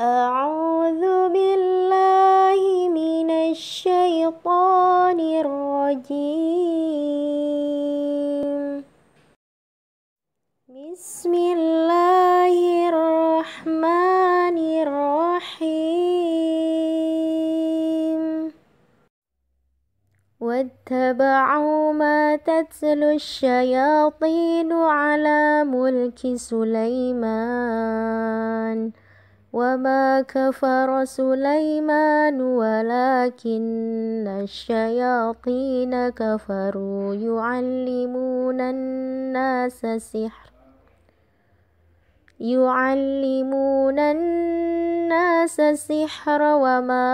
أعوذ بالله من الشيطان الرجيم بسم الله الرحمن الرحيم واتبعوا ما تتلو الشياطين على ملك سليمان وما كفر سليمان ولكن الشياطين كفروا يعلمون الناس السحر يعلمون الناس السحر وما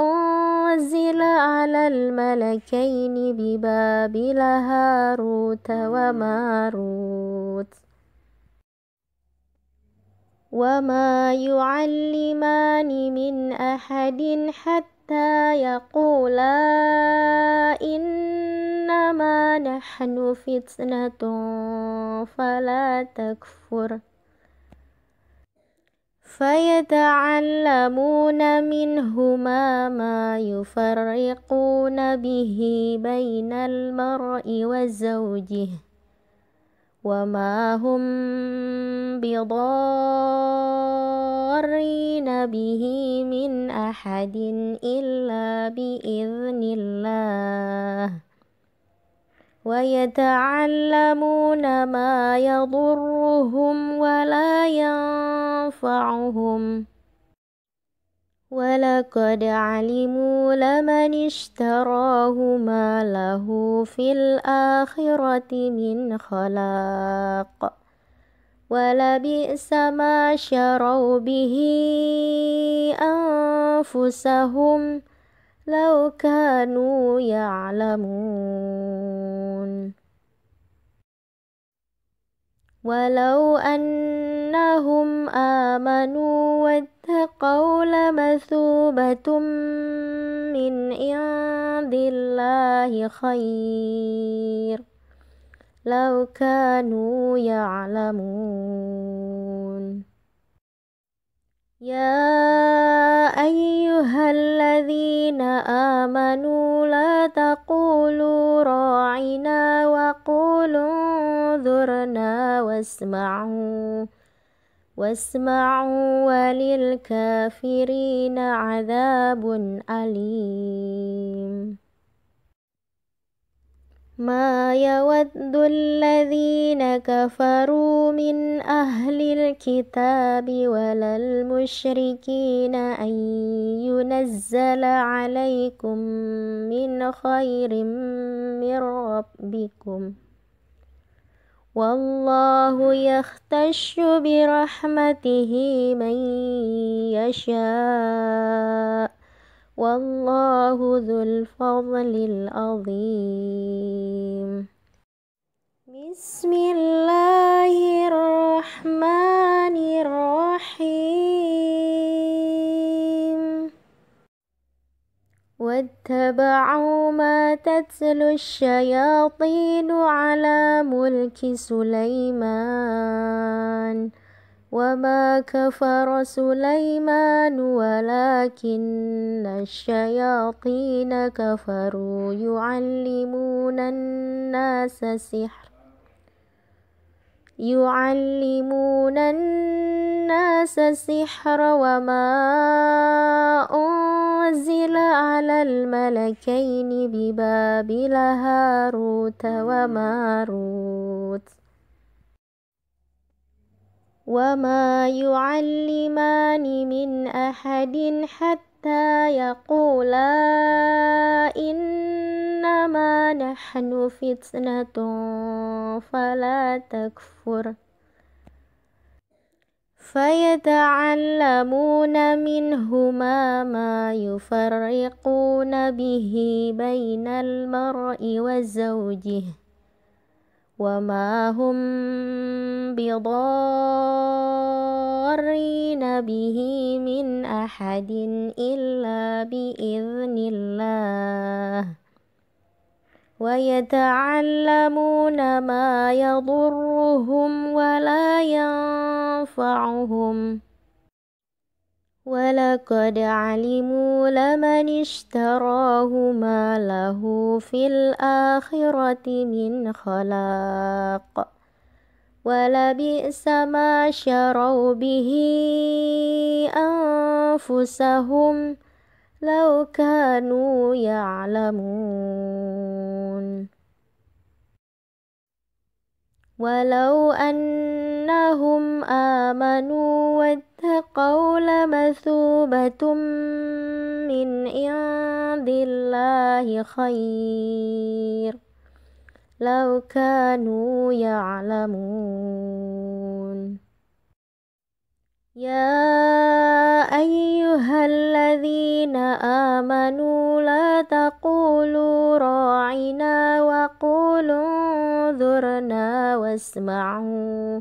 أنزل على الملكين ببابل هاروت وماروت وما يعلمان من أحد حتى يقولا إنما نحن فتنة فلا تكفر فيتعلمون منهما ما يفرقون به بين المرء وزوجه وما هم بضارين به من أحد إلا بإذن الله ويتعلمون ما يضرهم ولا ينفعهم ولقد علموا لمن اشتراه ما له في الآخرة من خلاق ولبئس ما شروا به أنفسهم لو كانوا يعلمون ولو أنهم آمنوا واتقوا لمثوبة من عند الله خير لو كانوا يعلمون يا أيها الذين آمنوا لا تقولوا راعنا وقولوا انظرنا واسمعوا واسمعوا وللكافرين عذاب أليم ما يود الذين كفروا من أهل الكتاب ولا المشركين أن ينزل عليكم من خير من ربكم والله يختش برحمته من يشاء والله ذو الفضل العظيم بسم الله الرحمن الرحيم واتبعوا ما تتلو الشياطين على ملك سليمان وما كفر سليمان ولكن الشياطين كفروا يعلمون الناس السحر يعلمون الناس السحر وما أنزل على الملكين ببابل هاروت وماروت وما يعلمان من أحد حتى يقولا إنما نحن فتنة فلا تكفر فيتعلمون منهما ما يفرقون به بين المرء وزوجه وما هم بضارين به من احد الا باذن الله ويتعلمون ما يضرهم ولا ينفعهم ولقد علموا لمن اشتراه ما له في الآخرة من خلاق ولبئس ما شروا به أنفسهم لو كانوا يعلمون ولو أنهم آمنوا تقول مثوبة من عند الله خير لو كانوا يعلمون يا أيها الذين آمنوا لا تقولوا راعنا وقولوا انظرنا واسمعوا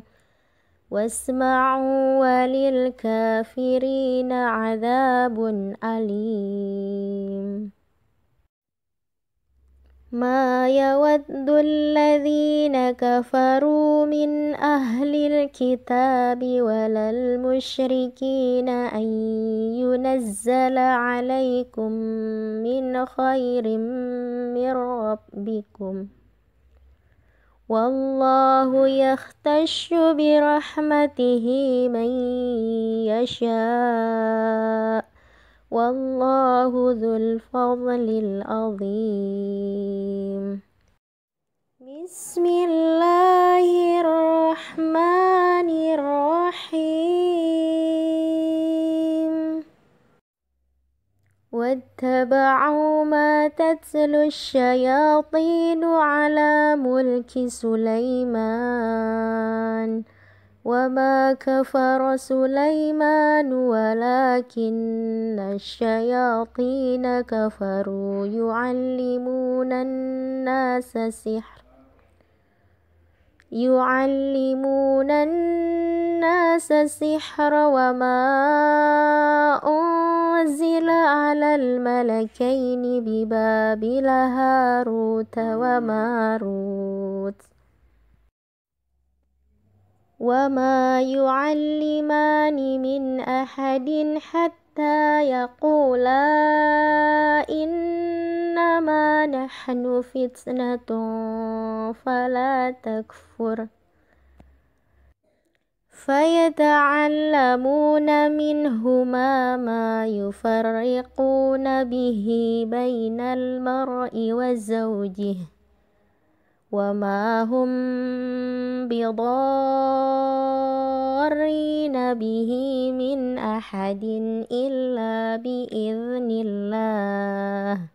واسمعوا وللكافرين عذاب أليم ما يود الذين كفروا من أهل الكتاب ولا المشركين أن ينزل عليكم من خير من ربكم والله يختش برحمته من يشاء والله ذو الفضل العظيم بسم الله الرحمن الرحيم واتبعوا ما تتلو الشياطين على ملك سليمان وما كفر سليمان ولكن الشياطين كفروا يعلمون الناس سحر يعلمون الناس السحر وما أنزل على الملكين ببابل هاروت وماروت وما يعلمان من أحد حتى يقولا إن إنما نحن فتنة فلا تكفر فيتعلمون منهما ما يفرقون به بين المرء وزوجه وما هم بضارين به من احد الا باذن الله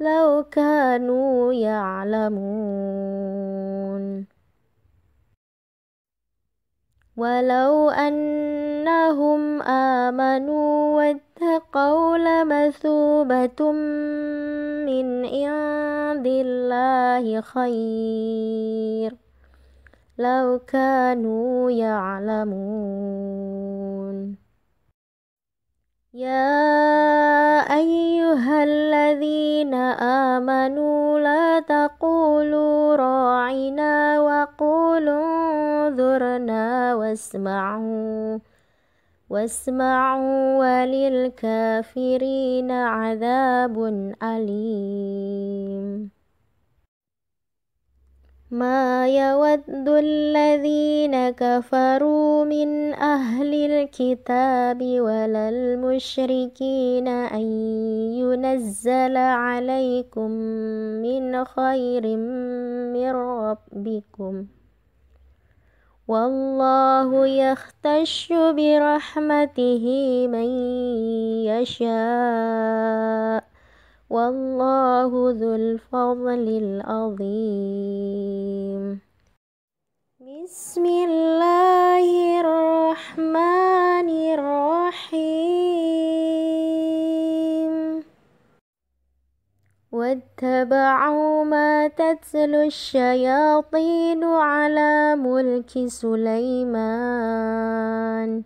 لو كانوا يعلمون ولو أنهم آمنوا واتقوا لمثوبة من عند الله خير لو كانوا يعلمون يا أيها الذين آمنوا لا تقولوا راعنا وقولوا انظرنا واسمعوا واسمعوا وللكافرين عذاب أليم ما يود الذين كفروا من أهل الكتاب ولا المشركين أن ينزل عليكم من خير من ربكم والله يختش برحمته من يشاء والله ذو الفضل العظيم بسم الله الرحمن الرحيم واتبعوا ما تتلو الشياطين على ملك سليمان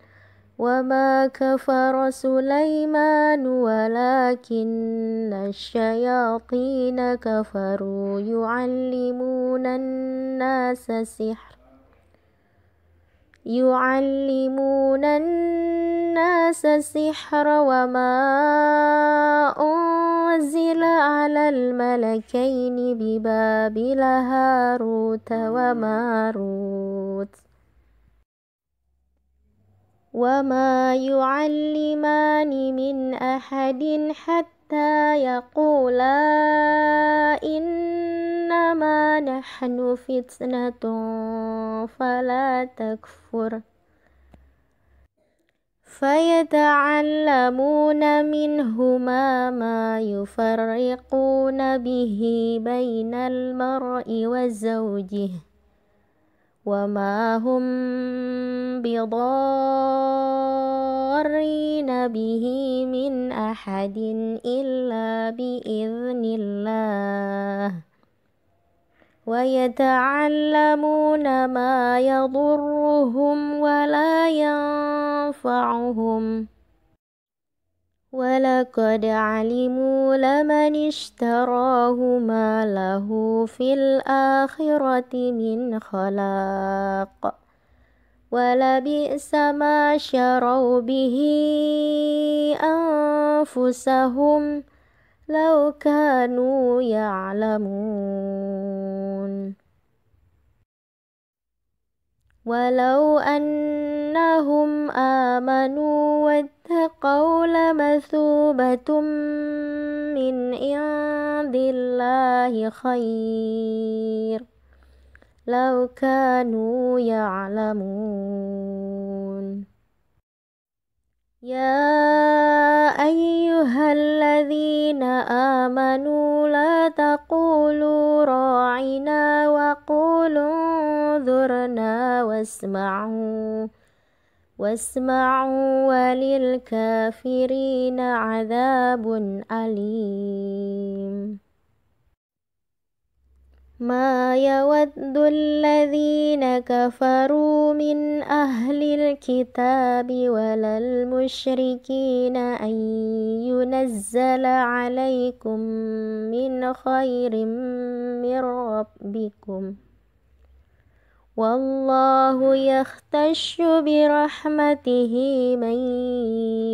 وما كفر سليمان ولكن الشياطين كفروا يعلمون الناس السحر يعلمون الناس السحر وما أنزل على الملكين ببابل هاروت وماروت وما يعلمان من أحد حتى يقولا إنما نحن فتنة فلا تكفر فيتعلمون منهما ما يفرقون به بين المرء وزوجه وما هم بضارين به من احد الا باذن الله ويتعلمون ما يضرهم ولا ينفعهم ولقد علموا لمن اشتراه ما له في الآخرة من خلاق ولبئس ما شروا به أنفسهم لو كانوا يعلمون ولو أنهم آمنوا اتقوا لمثوبة من عند الله خير لو كانوا يعلمون يا أيها الذين آمنوا لا تقولوا راعنا وقولوا انظرنا واسمعوا واسمعوا وللكافرين عذاب أليم ما يود الذين كفروا من أهل الكتاب ولا المشركين أن ينزل عليكم من خير من ربكم والله يختش برحمته من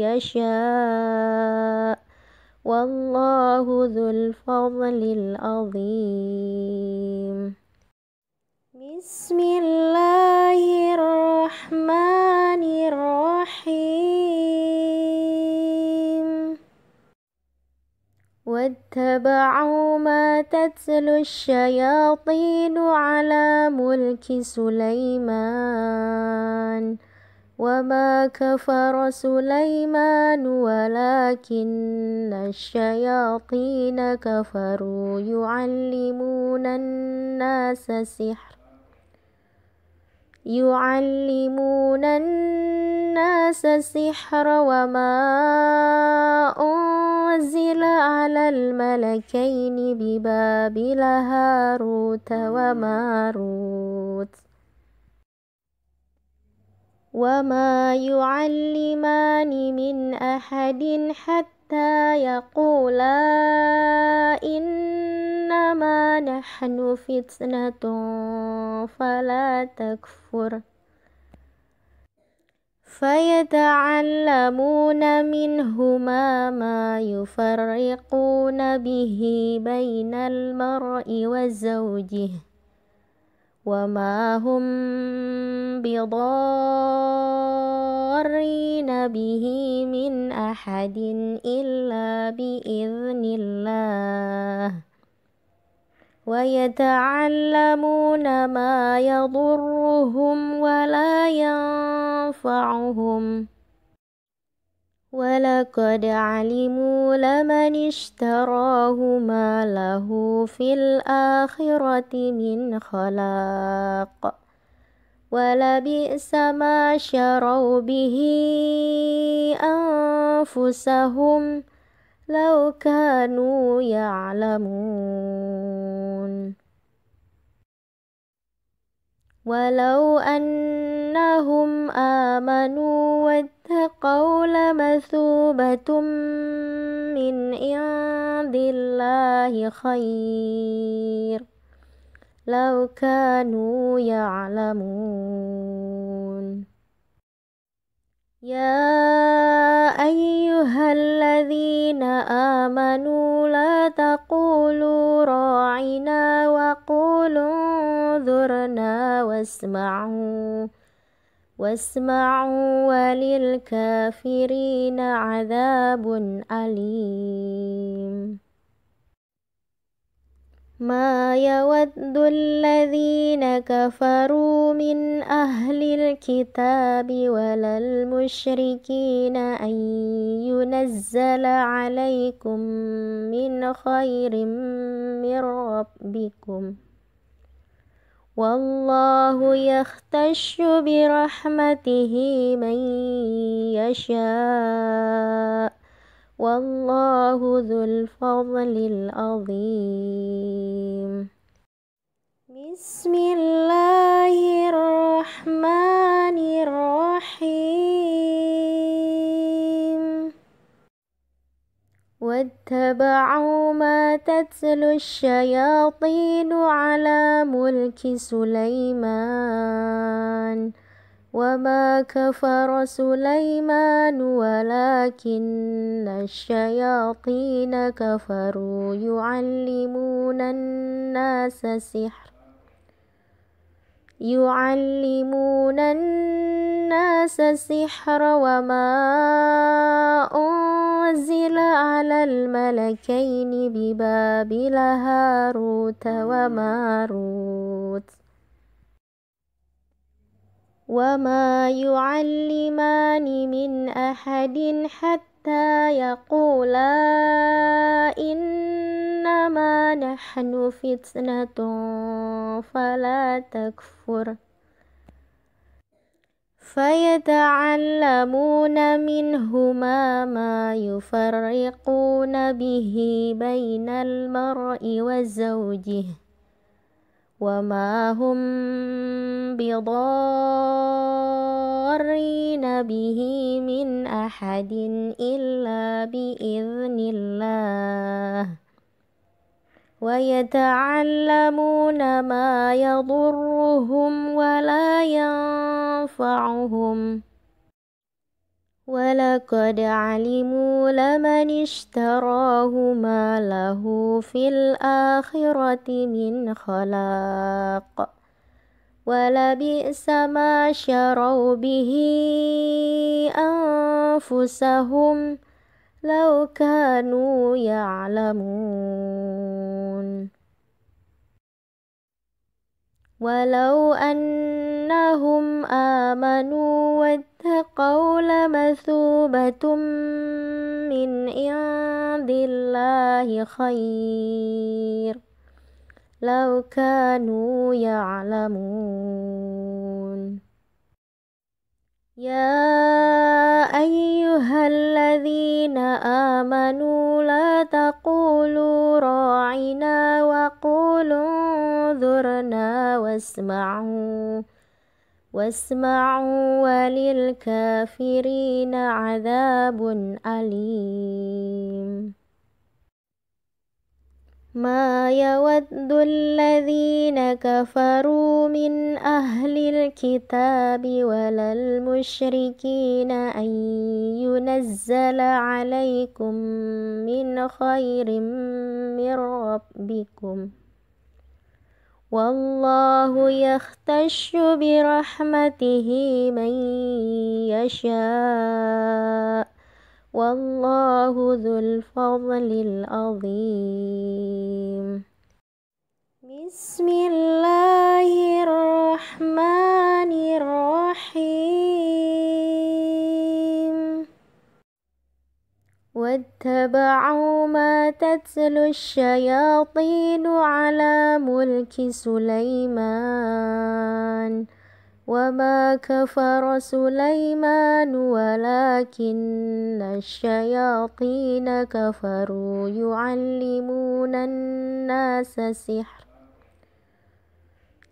يشاء والله ذو الفضل العظيم بسم الله الرحمن الرحيم واتبعوا ما تتلو الشياطين على ملك سليمان وما كفر سليمان ولكن الشياطين كفروا يعلمون الناس سحر يعلمون الناس السحر وما أنزل على الملكين ببابل هاروت وماروت وما يعلمان من أحد حتى حتى يقولا إنما نحن فتنة فلا تكفر فيتعلمون منهما ما يفرقون به بين المرء وزوجه وما هم بضارين به من احد الا باذن الله ويتعلمون ما يضرهم ولا ينفعهم ولقد علموا لمن اشتراه ما له في الآخرة من خلاق ولبئس ما شروا به أنفسهم لو كانوا يعلمون ولو أنهم آمنوا واتقوا لمثوبة من عند الله خير لو كانوا يعلمون يا أيها الذين آمنوا لا تقولوا راعنا وقولوا انظرنا واسمعوا واسمعوا وللكافرين عذاب أليم ما يود الذين كفروا من أهل الكتاب ولا المشركين أن ينزل عليكم من خير من ربكم والله يختش برحمته من يشاء والله ذو الفضل العظيم بسم الله الرحمن الرحيم واتبعوا ما تتلو الشياطين على ملك سليمان وما كفر سليمان ولكن الشياطين كفروا يعلمون الناس السحر يعلمون الناس السحر وما أنزل على الملكين ببابل هاروت وماروت وما يعلمان من أحد حتى يقولا إنما نحن فتنة فلا تكفر فيتعلمون منهما ما يفرقون به بين المرء وزوجه وما هم بضارين به من أحد إلا بإذن الله ويتعلمون ما يضرهم ولا ينفعهم ولقد علموا لمن اشتراه ما له في الآخرة من خلاق ولبئس ما شروا به أنفسهم لو كانوا يعلمون ولو أنهم آمنوا تقول مثوبة من عند الله خير لو كانوا يعلمون يا أيها الذين آمنوا لا تقولوا راعنا وقولوا انظرنا واسمعوا واسمعوا وللكافرين عذاب أليم ما يود الذين كفروا من أهل الكتاب ولا المشركين أن ينزل عليكم من خير من ربكم والله يختش برحمته من يشاء والله ذو الفضل العظيم بسم الله الرحمن الرحيم واتبعوا ما تتلو الشياطين على ملك سليمان وما كفر سليمان ولكن الشياطين كفروا يعلمون الناس السحر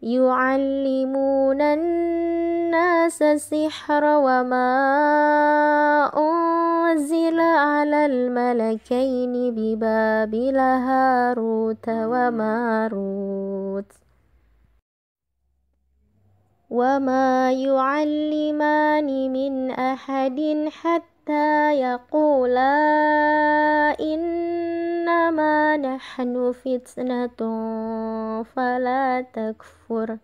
يعلمون الناس السحر وما أنزل على الملكين ببابل هاروت وماروت وما يعلمان من أحد حتى يقولا إن إنما نحن فتنة فلا تكفر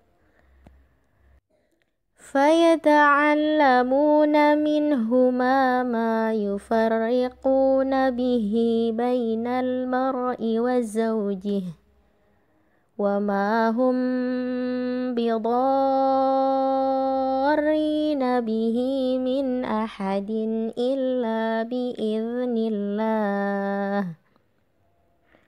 فيتعلمون منهما ما يفرقون به بين المرء وزوجه وما هم بضارين به من احد الا باذن الله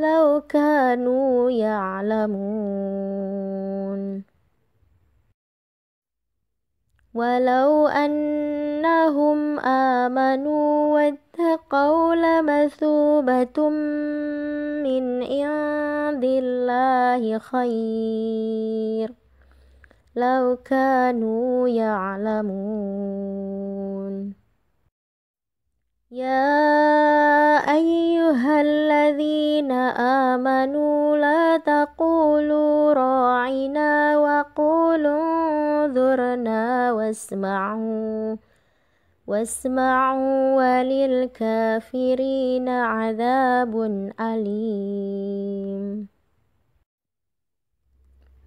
لو كانوا يعلمون ولو أنهم آمنوا واتقوا لمثوبة من عند الله خير لو كانوا يعلمون يا أيها الذين آمنوا لا تقولوا راعنا وقولوا انظرنا واسمعوا واسمعوا وللكافرين عذاب أليم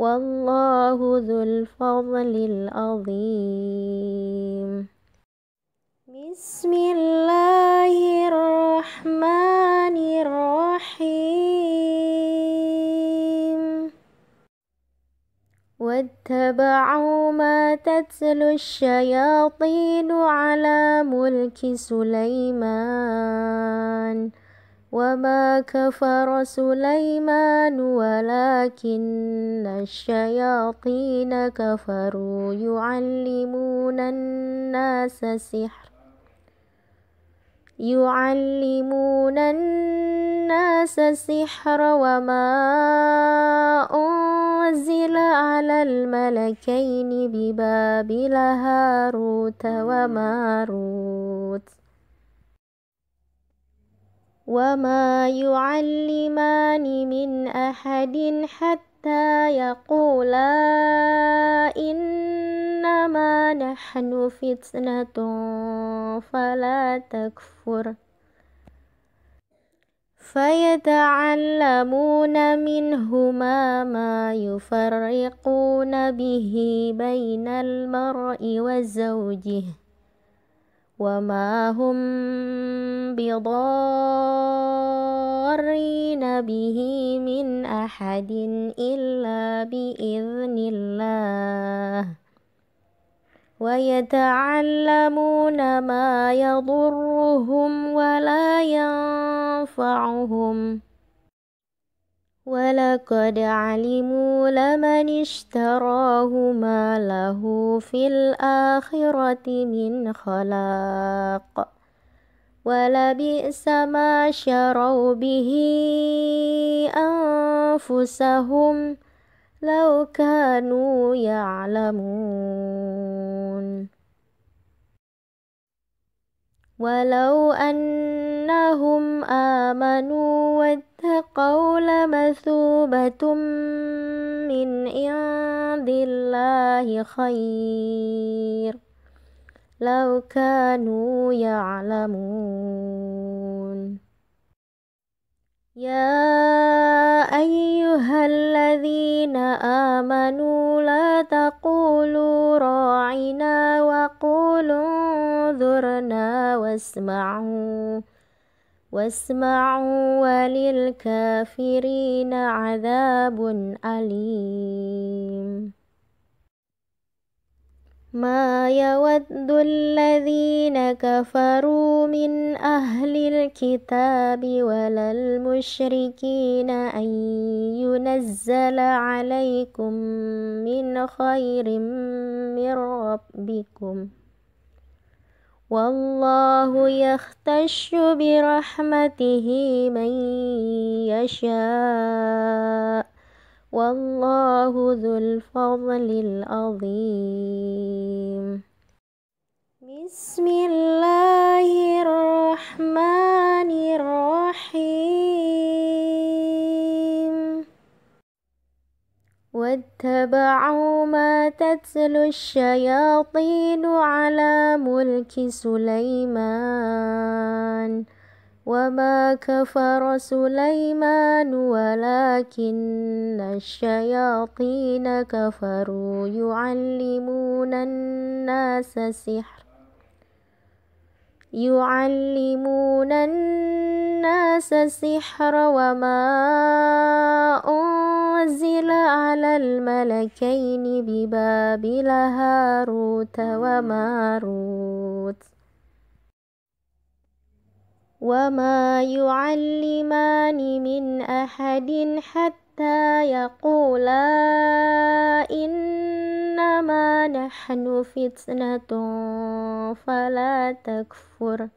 والله ذو الفضل العظيم بسم الله الرحمن الرحيم واتبعوا ما تتلو الشياطين على ملك سليمان وما كفر سليمان ولكن الشياطين كفروا يعلمون الناس السحر يعلمون الناس السحر وما أنزل على الملكين ببابل هاروت وماروت وما يعلمان من أحد حتى يقولا إنما نحن فتنة فلا تكفر فيتعلمون منهما ما يفرقون به بين المرء وزوجه وما هم بضارين به من أحد إلا بإذن الله ويتعلمون ما يضرهم ولا ينفعهم ولقد علموا لمن اشتراه ما له في الآخرة من خلاق ولبئس ما شروا به أنفسهم لو كانوا يعلمون ولو أنهم آمنوا تقول مثوبة من عند الله خير لو كانوا يعلمون يا أيها الذين آمنوا لا تقولوا راعنا وقولوا انظرنا واسمعوا واسمعوا وللكافرين عذاب أليم ما يود الذين كفروا من أهل الكتاب ولا المشركين أن ينزل عليكم من خير من ربكم والله يختش برحمته من يشاء والله ذو الفضل العظيم بسم الله الرحمن الرحيم واتبعوا ما تتلو الشياطين على ملك سليمان وما كفر سليمان ولكن الشياطين كفروا يعلمون الناس سحر يعلمون الناس السحر وما أنزل على الملكين ببابل هاروت وماروت وما يعلمان من أحد حتى يقولا إن إنما نحن فتنة فلا تكفر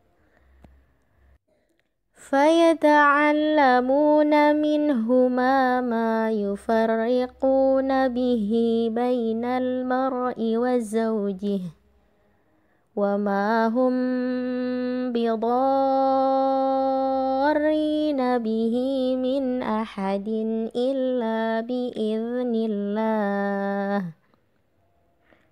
فيتعلمون منهما ما يفرقون به بين المرء وزوجه وما هم بضارين به من احد الا باذن الله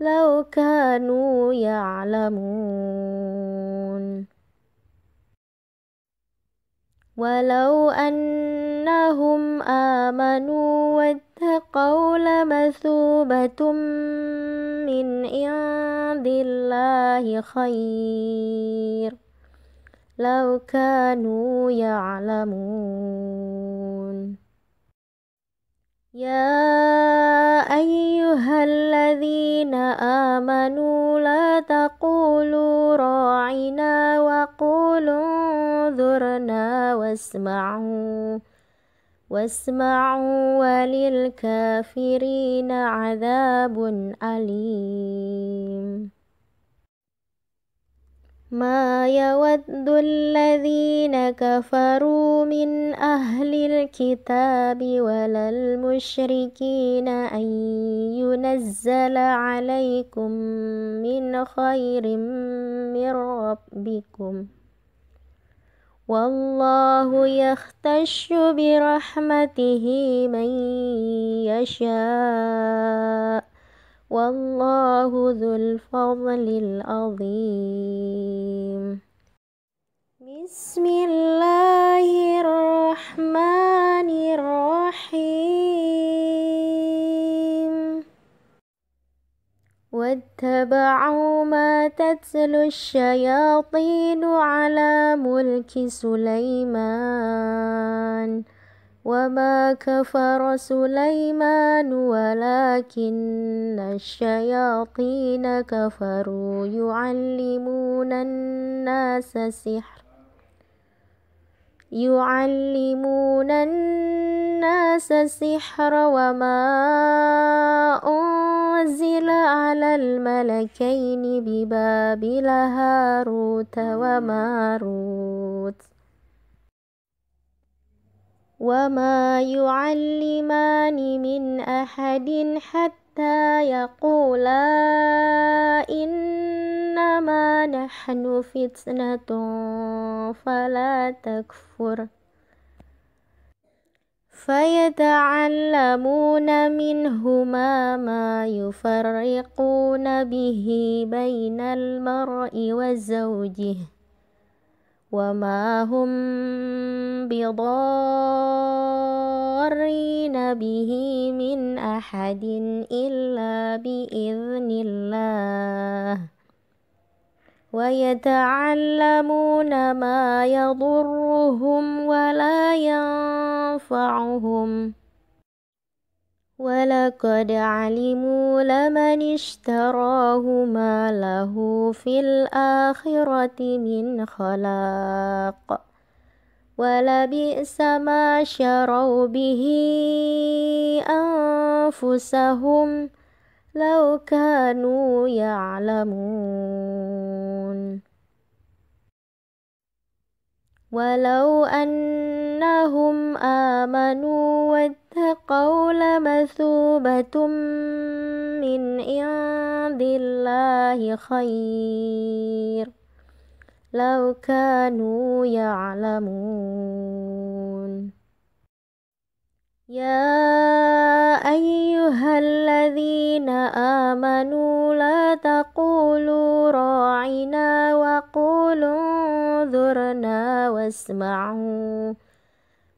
لو كانوا يعلمون ولو أنهم آمنوا واتقوا لمثوبة من عند الله خير لو كانوا يعلمون يا أيها الذين آمنوا لا تقولوا راعنا وقولوا انظرنا واسمعوا واسمعوا وللكافرين عذاب أليم ما يود الذين كفروا من أهل الكتاب ولا المشركين أن ينزل عليكم من خير من ربكم والله يختش برحمته من يشاء والله ذو الفضل العظيم بسم الله الرحمن الرحيم واتبعوا ما تتلو الشياطين على ملك سليمان وما كفر سليمان ولكن الشياطين كفروا يعلمون الناس السحر يعلمون الناس السحر وما أنزل على الملكين ببابل هاروت وماروت وما يعلمان من أحد حتى يقولا إنما نحن فتنة فلا تكفر فيتعلمون منهما ما يفرقون به بين المرء وزوجه وما هم بضارين به من أحد إلا بإذن الله ويتعلمون ما يضرهم ولا ينفعهم ولقد علموا لمن اشتراه ما له في الآخرة من خلاق ولبئس ما شروا به أنفسهم لو كانوا يعلمون ولو أنهم آمنوا تقول مثوبة من عند الله خير لو كانوا يعلمون يا أيها الذين آمنوا لا تقولوا راعنا وقولوا انظرنا واسمعوا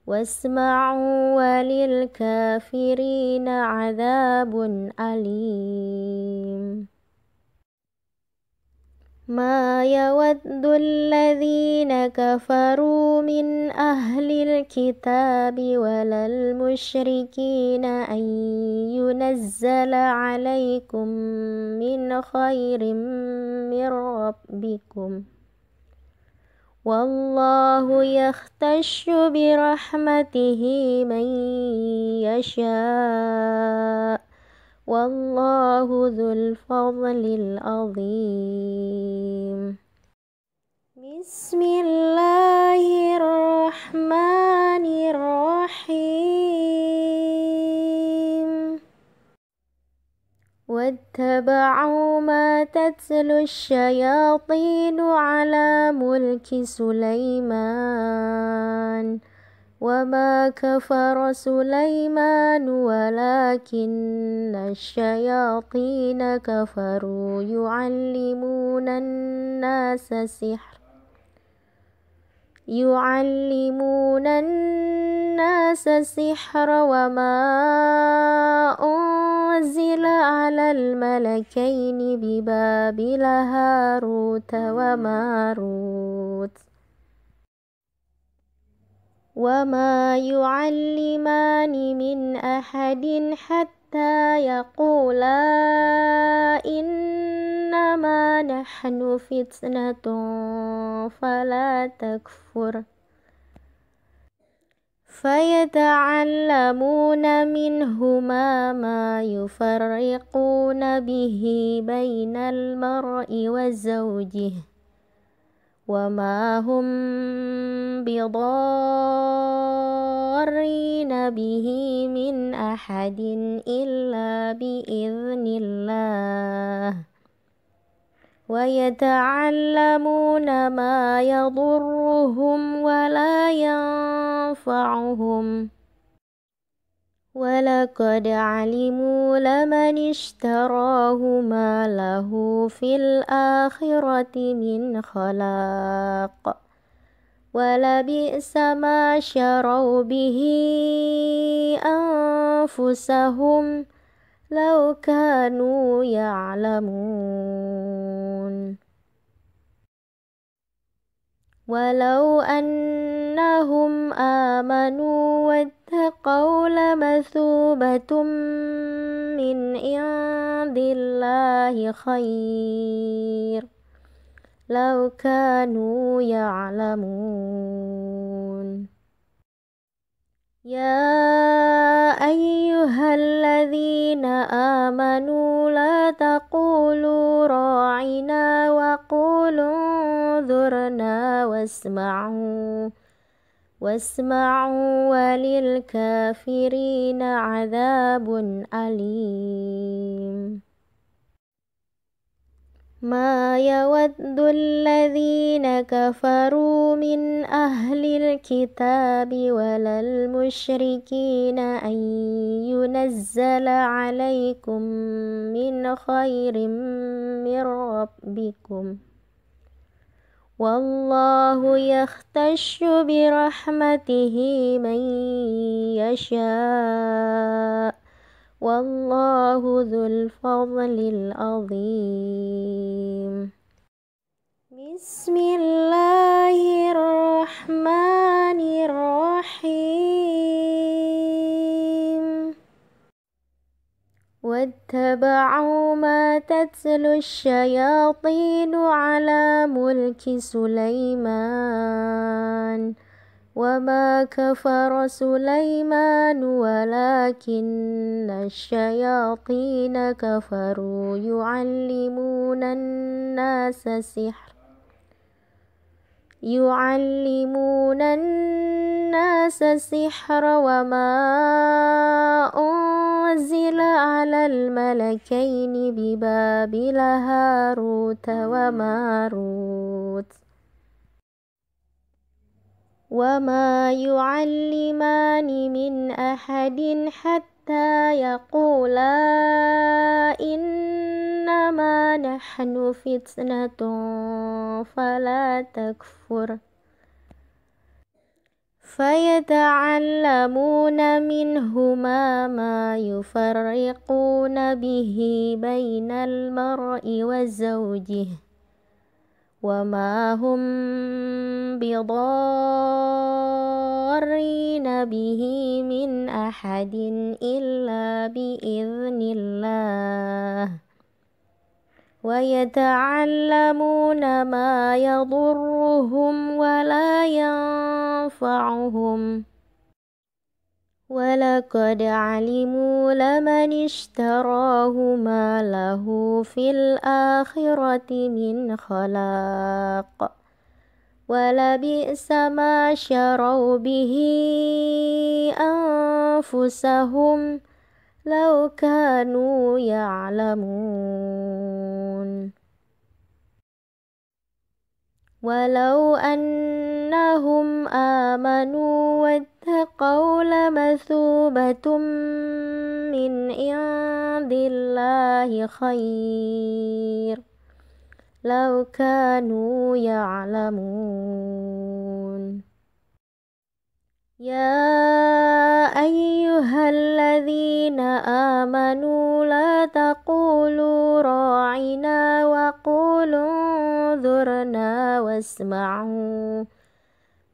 واسمعوا وللكافرين عذاب أليم ما يود الذين كفروا من أهل الكتاب ولا المشركين أن ينزل عليكم من خير من ربكم والله يختش برحمته من يشاء والله ذو الفضل العظيم بسم الله الرحمن الرحيم واتبعوا ما تتلو الشياطين على ملك سليمان وما كفر سليمان ولكن الشياطين كفروا يعلمون الناس سحرا يعلمون الناس السحر وما أنزل على الملكين ببابل هاروت وماروت وما يعلمان من أحد حتى يقولا إنما نحن فتنة فلا تكفر فيتعلمون منهما ما يفرقون به بين المرء وزوجه وما هم بضارين به من احد الا باذن الله ويتعلمون ما يضرهم ولا ينفعهم ولقد علموا لمن اشتراه ما له في الآخرة من خلاق ولبئس ما شروا به أنفسهم لو كانوا يعلمون ولو أنهم آمنوا واتقوا لمثوبة من عند الله خير لو كانوا يعلمون يا أيها الذين آمنوا لا تقولوا راعنا وقولوا انظرنا واسمعوا واسمعوا وللكافرين عذاب أليم ما يود الذين كفروا من أهل الكتاب ولا المشركين أن ينزل عليكم من خير من ربكم والله يختش برحمته من يشاء والله ذو الفضل العظيم بسم الله الرحمن الرحيم واتبعوا ما تتلو الشياطين على ملك سليمان وما كفر سليمان ولكن الشياطين كفروا يعلمون الناس السحر يعلمون الناس السحر وما أنزل على الملكين ببابل هاروت وماروت وما يعلمان من أحد حتى يقولا إنما نحن فتنة فلا تكفر فيتعلمون منهما ما يفرقون به بين المرء وزوجه وما هم بضارين به من أحد إلا بإذن الله ويتعلمون ما يضرهم ولا ينفعهم ولقد علموا لمن اشتراه ما له في الآخرة من خلاق ولبئس ما شروا به أنفسهم لو كانوا يعلمون ولو أنهم آمنوا قول مثوبة من عند الله خير لو كانوا يعلمون يا أيها الذين آمنوا لا تقولوا راعنا وقولوا انظرنا واسمعوا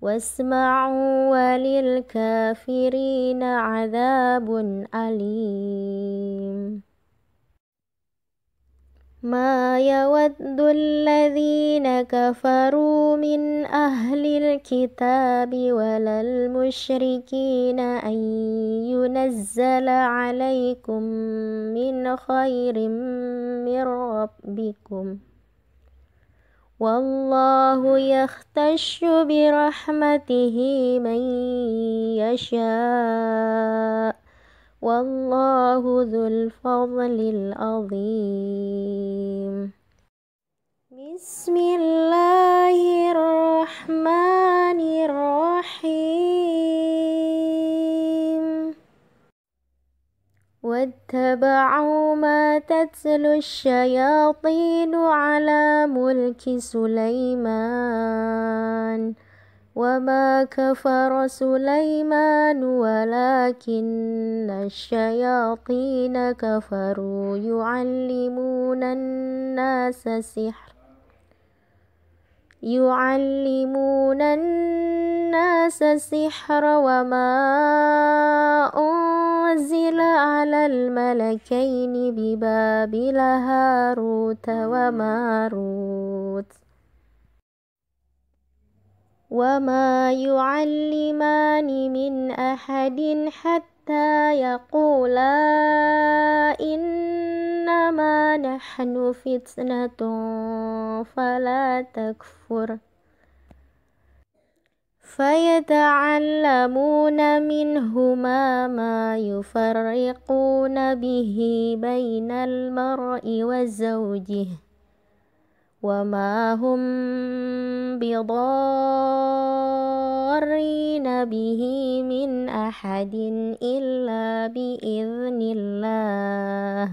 واسمعوا وللكافرين عذاب أليم ما يود الذين كفروا من أهل الكتاب ولا المشركين أن ينزل عليكم من خير من ربكم والله يختش برحمته من يشاء والله ذو الفضل العظيم بسم الله الرحمن الرحيم واتبعوا ما تتلو الشياطين على ملك سليمان وما كفر سليمان ولكن الشياطين كفروا يعلمون الناس السحر يعلمون الناس السحر وما أنزل على الملكين ببابل هاروت وماروت وما يعلمان من أحد حتى يقولا إن إنما نحن فتنة فلا تكفر فيتعلمون منهما ما يفرقون به بين المرء وزوجه وما هم بضارين به من احد الا باذن الله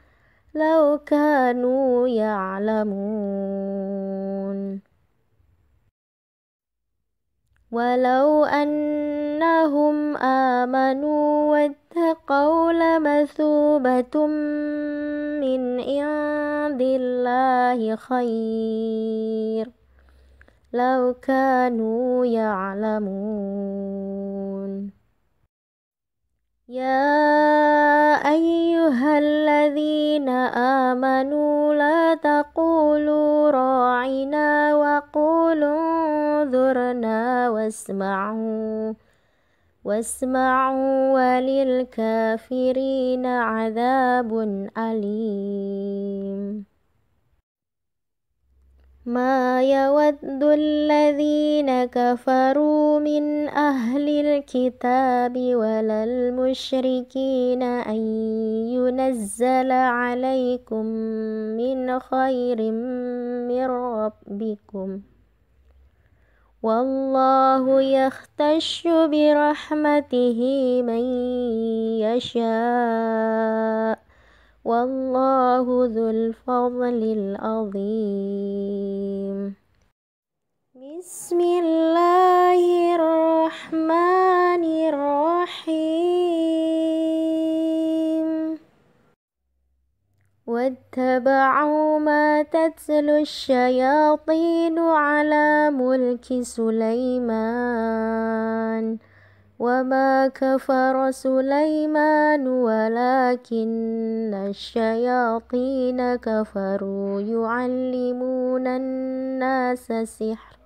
لو كانوا يعلمون ولو أنهم آمنوا واتقوا لمثوبة من عند الله خير لو كانوا يعلمون يا أيها الذين آمنوا لا تقولوا راعنا وقولوا انظرنا واسمعوا واسمعوا وللكافرين عذاب أليم ما يود الذين كفروا من أهل الكتاب ولا المشركين أن ينزل عليكم من خير من ربكم والله يختش برحمته من يشاء والله ذو الفضل العظيم بسم الله الرحمن الرحيم واتبعوا ما تتلو الشياطين على ملك سليمان وما كفر سليمان ولكن الشياطين كفروا يعلمون الناس السحر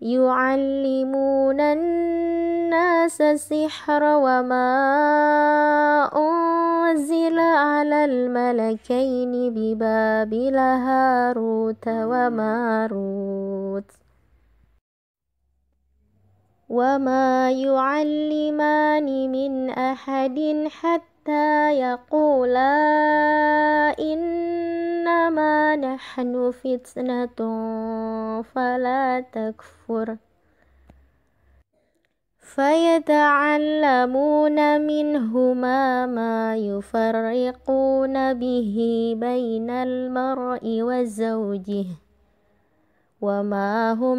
يعلمون الناس السحر وما أنزل على الملكين ببابل هاروت وماروت وما يعلمان من أحد حتى يقولا إنما نحن فتنة فلا تكفر فيتعلمون منهما ما يفرقون به بين المرء وزوجه وما هم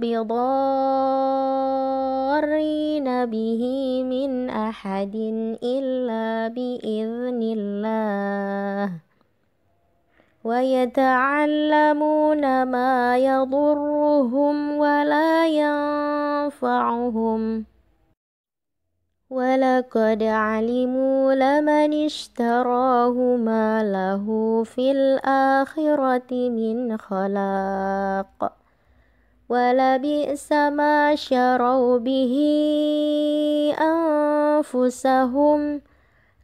بضارين به من أحد إلا بإذن الله ويتعلمون ما يضرهم ولا ينفعهم ولقد علموا لمن اشتراه ما له في الآخرة من خلاق ولبئس ما شروا به أنفسهم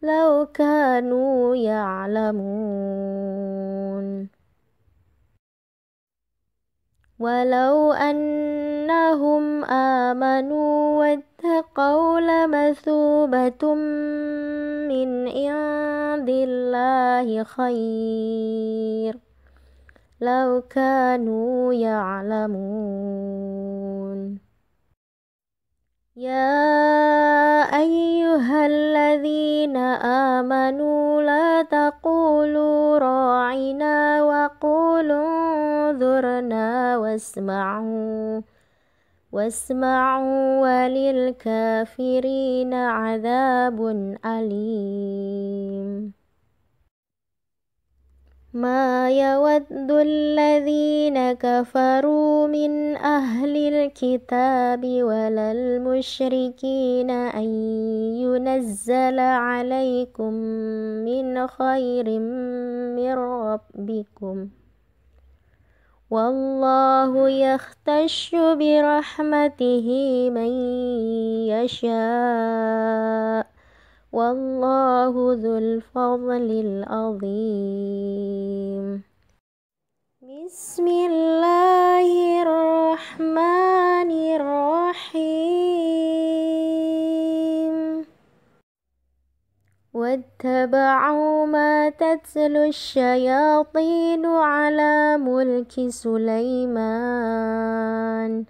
لو كانوا يعلمون ولو أنهم آمنوا قول مثوبة من عند الله خير لو كانوا يعلمون يا أيها الذين آمنوا لا تقولوا راعنا وقولوا انظرنا واسمعوا واسمعوا وللكافرين عذاب أليم ما يود الذين كفروا من أهل الكتاب ولا المشركين أن ينزل عليكم من خير من ربكم والله يختش برحمته من يشاء والله ذو الفضل العظيم بسم الله الرحمن الرحيم واتبعوا ما تتلو الشياطين على ملك سليمان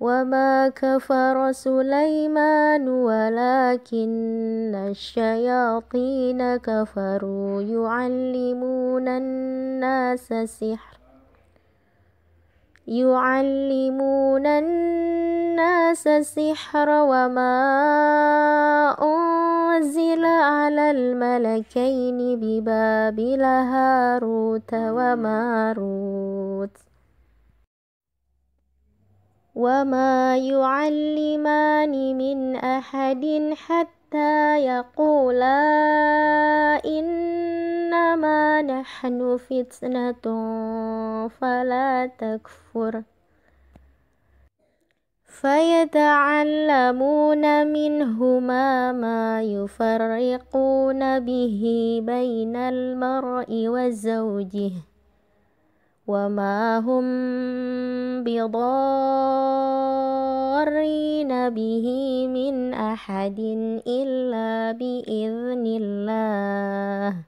وما كفر سليمان ولكن الشياطين كفروا يعلمون الناس السحر يعلمون الناس السحر وما أنزل على الملكين ببابل هاروت وماروت وما يعلمان من أحد حتى يقولا إن إنما نحن فتنة فلا تكفر فيتعلمون منهما ما يفرقون به بين المرء وزوجه وما هم بضارين به من احد الا باذن الله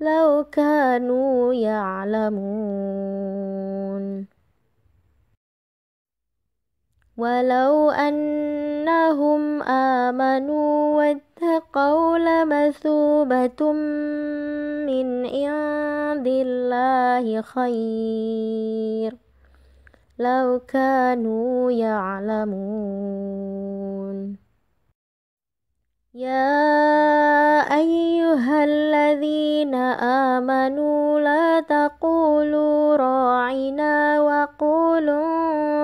لو كانوا يعلمون ولو أنهم آمنوا واتقوا لمثوبة من عند الله خير لو كانوا يعلمون يا أيها الذين آمنوا لا تقولوا راعنا وقولوا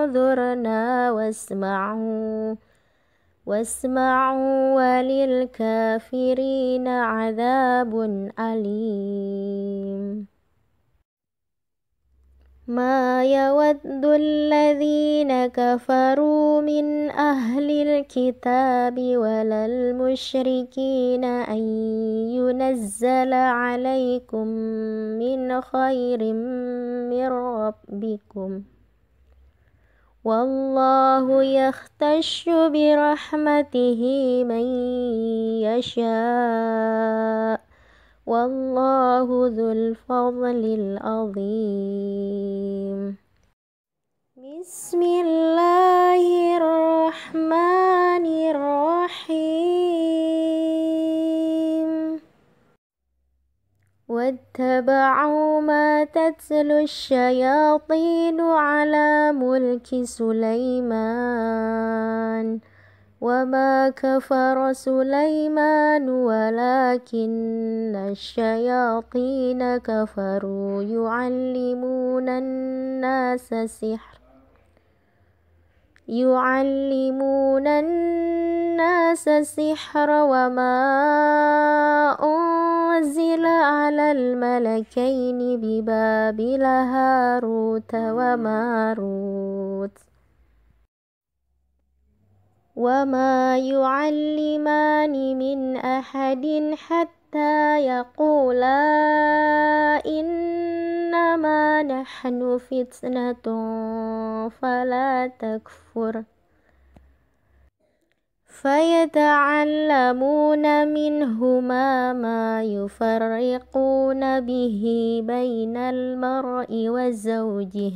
انظرنا واسمعوا واسمعوا وللكافرين عذاب أليم ما يود الذين كفروا من أهل الكتاب ولا المشركين أن ينزل عليكم من خير من ربكم والله يختش برحمته من يشاء والله ذو الفضل العظيم بسم الله الرحمن الرحيم واتبعوا ما تتلو الشياطين على ملك سليمان وما كفر سليمان ولكن الشياطين كفروا يعلمون الناس السحر يعلمون الناس السحر وما أنزل على الملكين ببابل هاروت وماروت وما يعلمان من أحد حتى يقولا إنما نحن فتنة فلا تكفر فيتعلمون منهما ما يفرقون به بين المرء وزوجه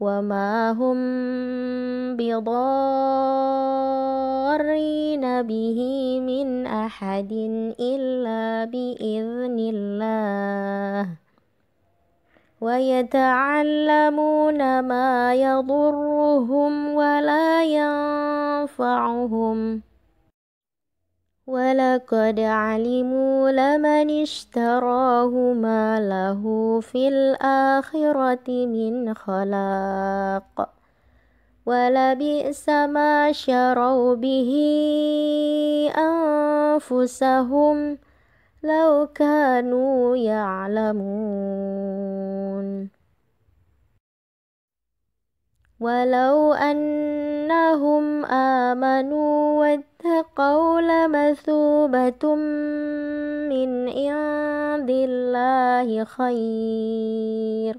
وما هم بضارين به من أحد إلا بإذن الله ويتعلمون ما يضرهم ولا ينفعهم ولقد علموا لمن اشتراه ما له في الآخرة من خلاق ولبئس ما شروا به أنفسهم لو كانوا يعلمون ولو أنهم آمنوا واتقوا قول مثوبة من عند الله خير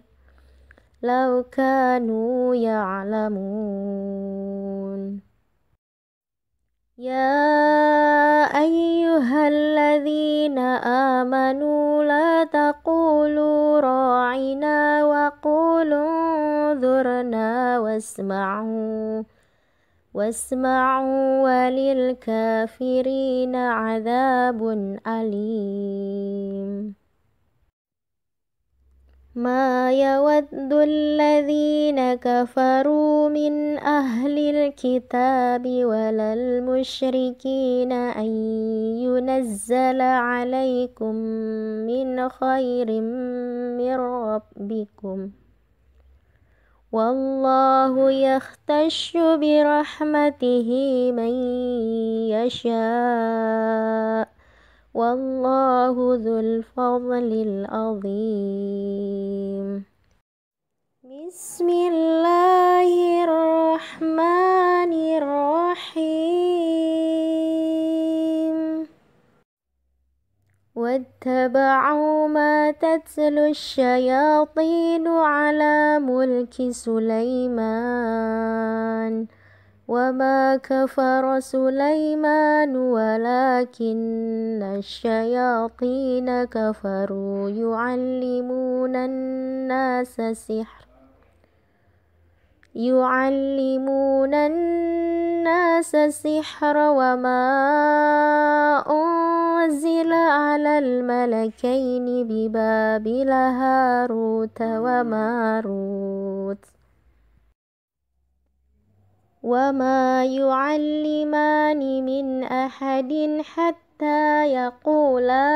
لو كانوا يعلمون يا أيها الذين آمنوا لا تقولوا راعنا وقولوا انظرنا واسمعوا واسمعوا وللكافرين عذاب أليم ما يود الذين كفروا من أهل الكتاب ولا المشركين أن ينزل عليكم من خير من ربكم والله يختص برحمته من يشاء والله ذو الفضل العظيم بسم الله الرحمن الرحيم واتبعوا ما تتلو الشياطين على ملك سليمان وما كفر سليمان ولكن الشياطين كفروا يعلمون الناس السحر يعلمون الناس السحر وما أنزل على الملكين ببابل هاروت وماروت وما يعلمان من أحد حتى يقولا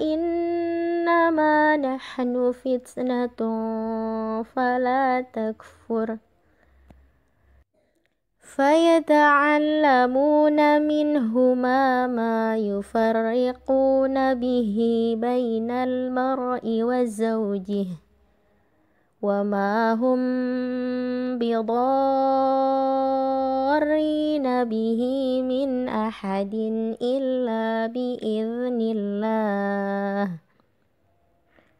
إن إنما نحن فتنة فلا تكفر فيتعلمون منهما ما يفرقون به بين المرء وزوجه وما هم بضارين به من أحد إلا بإذن الله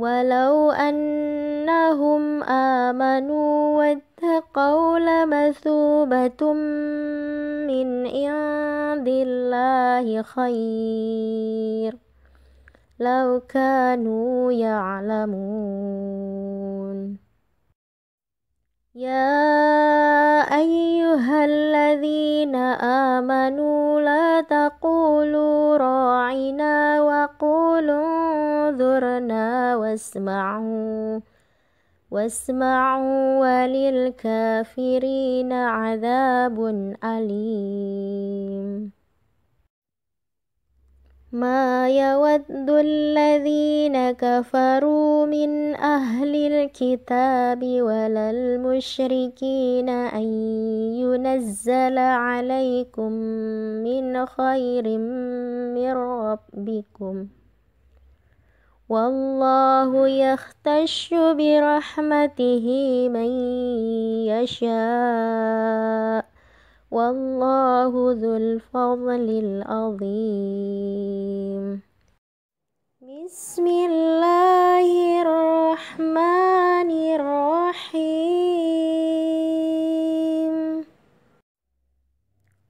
ولو أنهم آمنوا واتقوا لمثوبة من عند الله خير لو كانوا يعلمون يا أيها الذين آمنوا لا تقولوا راعنا وقولوا انظرنا واسمعوا واسمعوا وللكافرين عذاب أليم ما يود الذين كفروا من أهل الكتاب ولا المشركين أن ينزل عليكم من خير من ربكم والله يختش برحمته من يشاء والله ذو الفضل العظيم بسم الله الرحمن الرحيم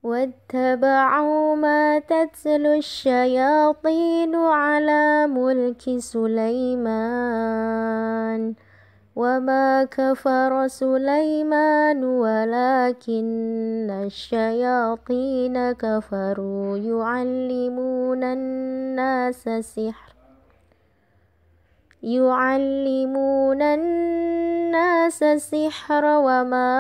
واتبعوا ما تتلو الشياطين على ملك سليمان وما كفر سليمان ولكن الشياطين كفروا يعلمون الناس السحر يعلمون الناس السحر وما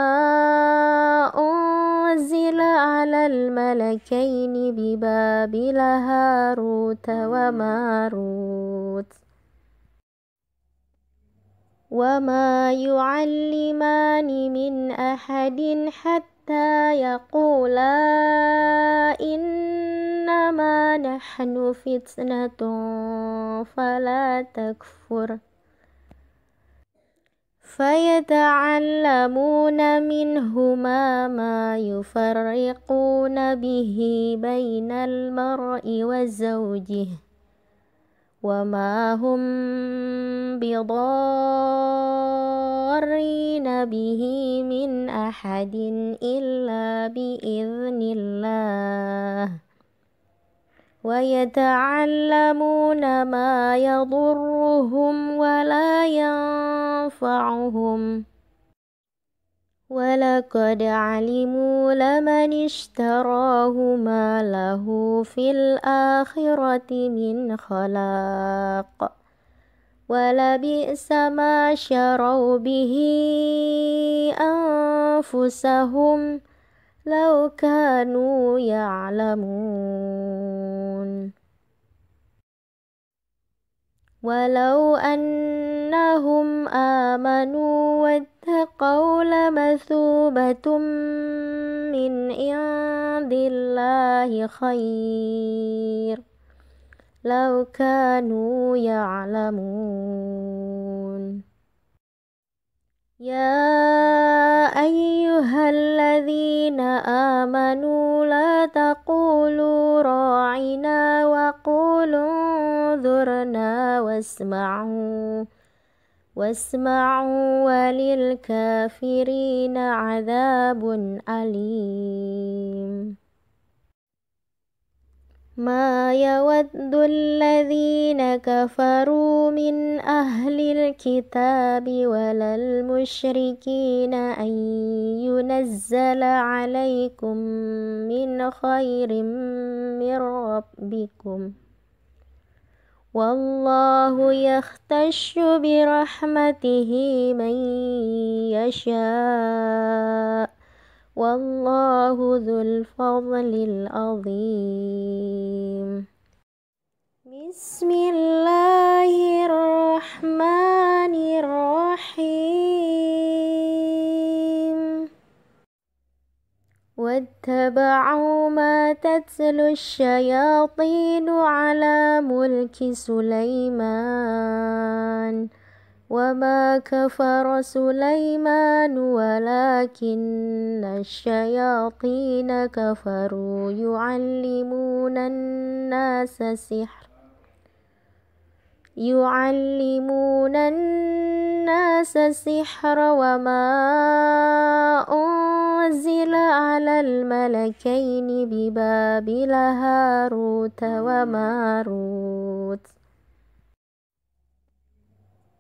أنزل على الملكين ببابل هاروت وماروت وما يعلمان من أحد حتى يقولا إنما نحن فتنة فلا تكفر فيتعلمون منهما ما يفرقون به بين المرء وزوجه وما هم بضارين به من احد الا باذن الله ويتعلمون ما يضرهم ولا ينفعهم ولقد علموا لمن اشتراه ما له في الآخرة من خلاق ولبئس ما شروا به أنفسهم لو كانوا يعلمون ولو أنهم آمنوا واتقوا تقول مثوبة من عند الله خير لو كانوا يعلمون يا أيها الذين آمنوا لا تقولوا راعنا وقولوا انظرنا واسمعوا واسمعوا وللكافرين عذاب أليم ما يود الذين كفروا من أهل الكتاب ولا المشركين أن ينزل عليكم من خير من ربكم والله يختش برحمته من يشاء والله ذو الفضل العظيم بسم الله الرحمن الرحيم واتبعوا ما تتلو الشياطين على ملك سليمان وما كفر سليمان ولكن الشياطين كفروا يعلمون الناس سحر يعلمون الناس السحر وما أنزل على الملكين ببابل هاروت وماروت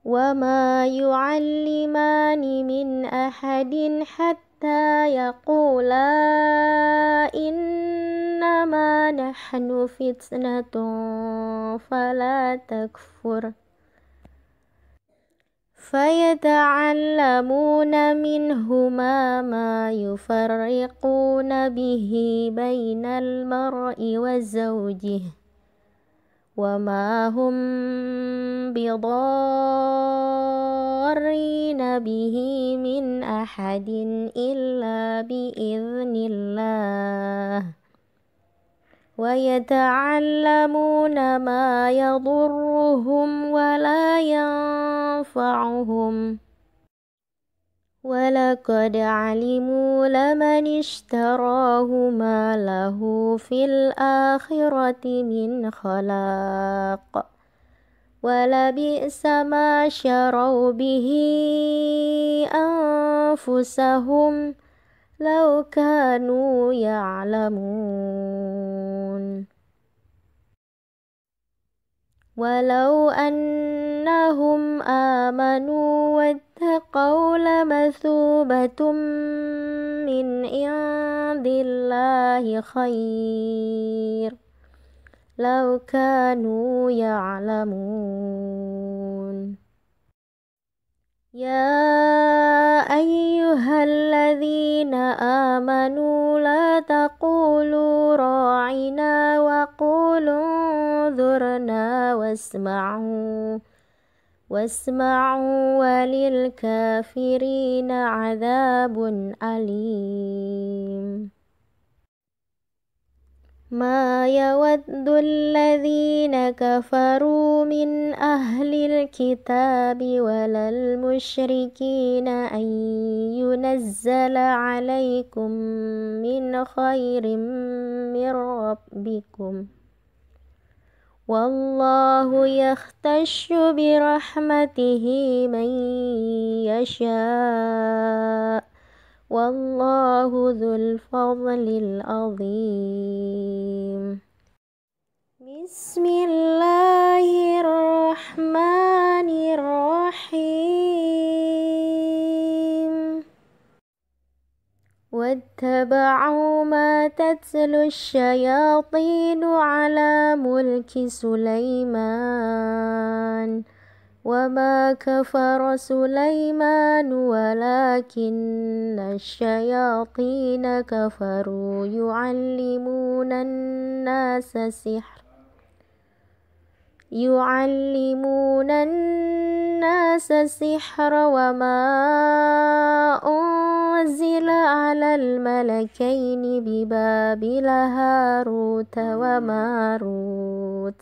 وما يعلمان من أحد حتى حتى يقولا إنما نحن فتنة فلا تكفر فيتعلمون منهما ما يفرقون به بين المرء وزوجه وما هم بضارين به من أحد إلا بإذن الله ويتعلمون ما يضرهم ولا ينفعهم ولقد علموا لمن اشتراه ما له في الآخرة من خلاق ولبئس ما شروا به أنفسهم لو كانوا يعلمون ولو أنهم آمنوا واتقوا لمثوبة من عند الله خير لو كانوا يعلمون يا أيها الذين آمنوا لا تقولوا راعنا وقولوا انظرنا واسمعوا واسمعوا وللكافرين عذاب أليم ما يود الذين كفروا من أهل الكتاب ولا المشركين أن ينزل عليكم من خير من ربكم والله يختش برحمته من يشاء والله ذو الفضل العظيم بسم الله الرحمن الرحيم واتبعوا ما تتلو الشياطين على ملك سليمان وما كفر سليمان ولكن الشياطين كفروا يعلمون الناس السحر يعلمون الناس السحر وما أنزل على الملكين ببابل هاروت وماروت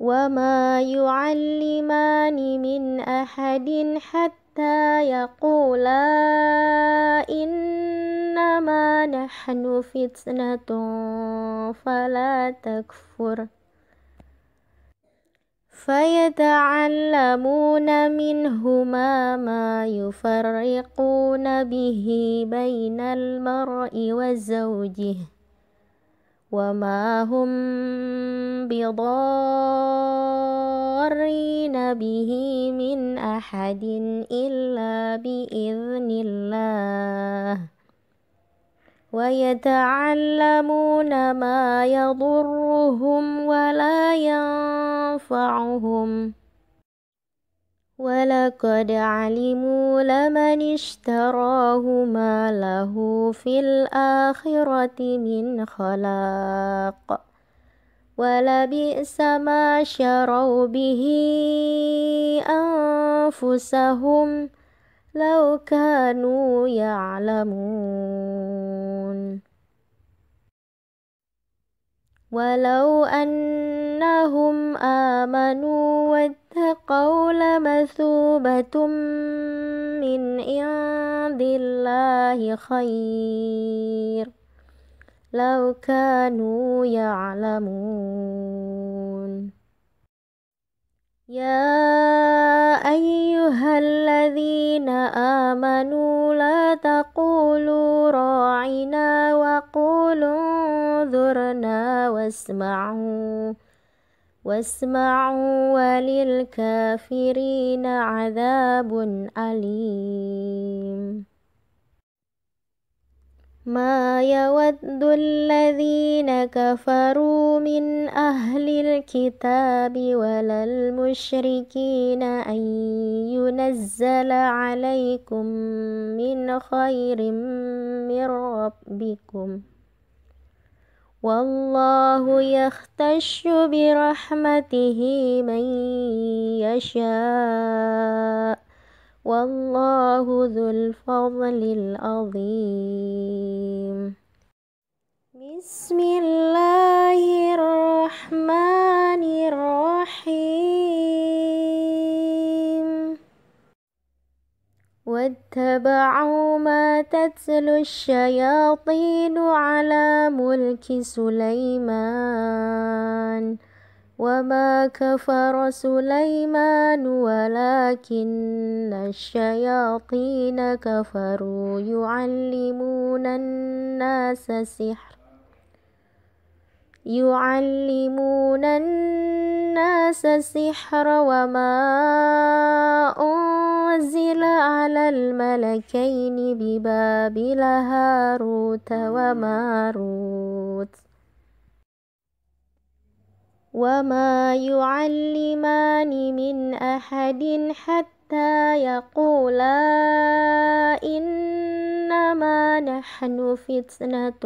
وما يعلمان من أحد حتى يقولا إنما نحن فتنة فلا تكفر فيتعلمون منهما ما يفرقون به بين المرء وزوجه وما هم بضارين به من احد الا باذن الله ويتعلمون ما يضرهم ولا ينفعهم ولقد علموا لمن اشتراه ما له في الآخرة من خلاق ولبئس ما شروا به أنفسهم لو كانوا يعلمون ولو أنهم آمنوا اتقوا لمثوبة من عند الله خير لو كانوا يعلمون يا أيها الذين آمنوا لا تقولوا راعنا وقولوا انظرنا واسمعوا واسمعوا وللكافرين عذاب أليم ما يود الذين كفروا من أهل الكتاب ولا المشركين أن ينزل عليكم من خير من ربكم والله يختش برحمته من يشاء والله ذو الفضل العظيم بسم الله الرحمن الرحيم واتبعوا ما تتلو الشياطين على ملك سليمان وما كفر سليمان ولكن الشياطين كفروا يعلمون الناس سحر يعلمون الناس السحر وما أنزل على الملكين ببابل هاروت وماروت وما يعلمان من أحد حتى يقولا إن إنما نحن فتنة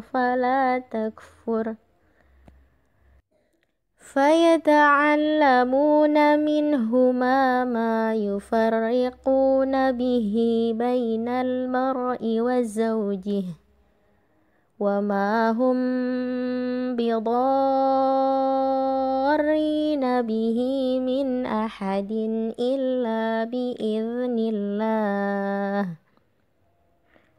فلا تكفر فيتعلمون منهما ما يفرقون به بين المرء وزوجه وما هم بضارين به من احد الا باذن الله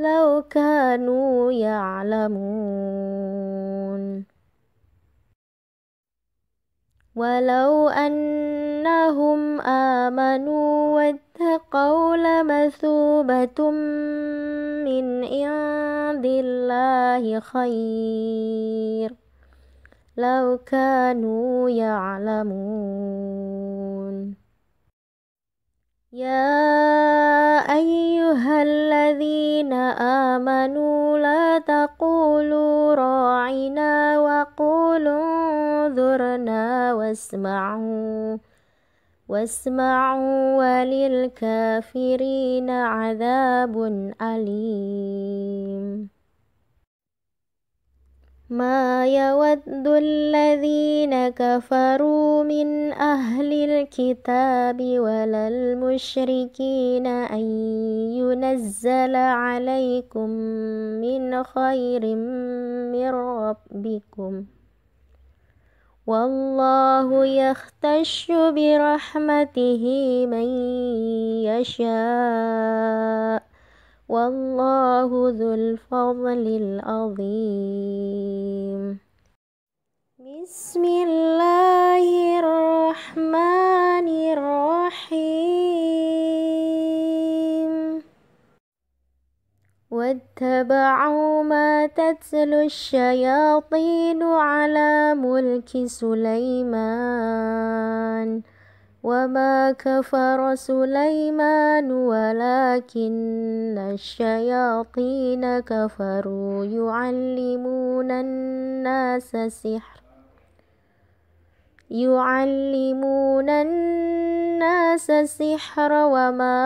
لو كانوا يعلمون ولو أنهم آمنوا واتقوا لمثوبة من عند الله خير لو كانوا يعلمون يا أيها الذين آمنوا لا تقولوا راعنا وقولوا انظرنا واسمعوا واسمعوا وللكافرين عذاب أليم ما يود الذين كفروا من أهل الكتاب ولا المشركين أن ينزل عليكم من خير من ربكم والله يختش برحمته من يشاء والله ذو الفضل العظيم بسم الله الرحمن الرحيم واتبعوا ما تتلو الشياطين على ملك سليمان وما كفر سليمان ولكن الشياطين كفروا يعلمون الناس السحر يعلمون الناس السحر وما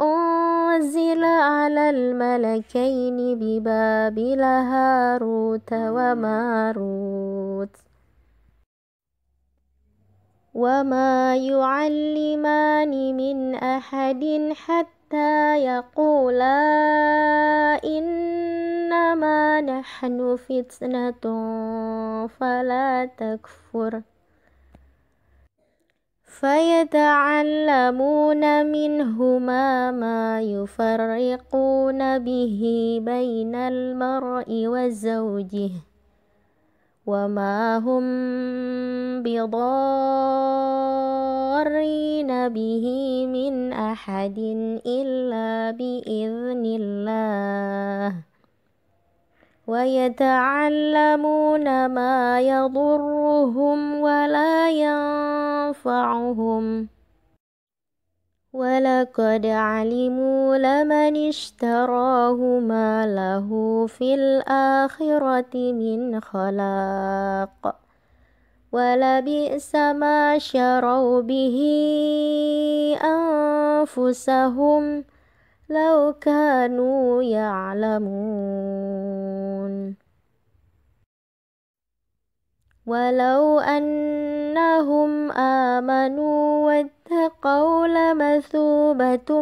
أنزل على الملكين ببابل هاروت وماروت وما يعلمان من أحد حتى يقولا إنما نحن فتنة فلا تكفر فيتعلمون منهما ما يفرقون به بين المرء وزوجه وما هم بضارين به من أحد إلا بإذن الله ويتعلمون ما يضرهم ولا ينفعهم ولقد علموا لمن اشتراه ما له في الآخرة من خلاق ولبئس ما شروا به أنفسهم لو كانوا يعلمون ولو أنهم آمنوا تقول مثوبة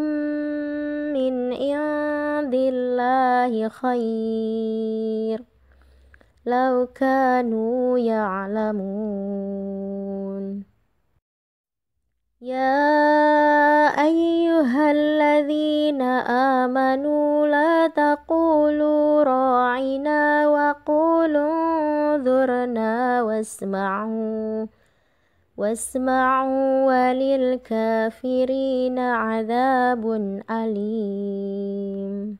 من عند الله خير لو كانوا يعلمون يا أيها الذين آمنوا لا تقولوا راعنا وقولوا انظرنا واسمعوا واسمعوا وللكافرين عذاب أليم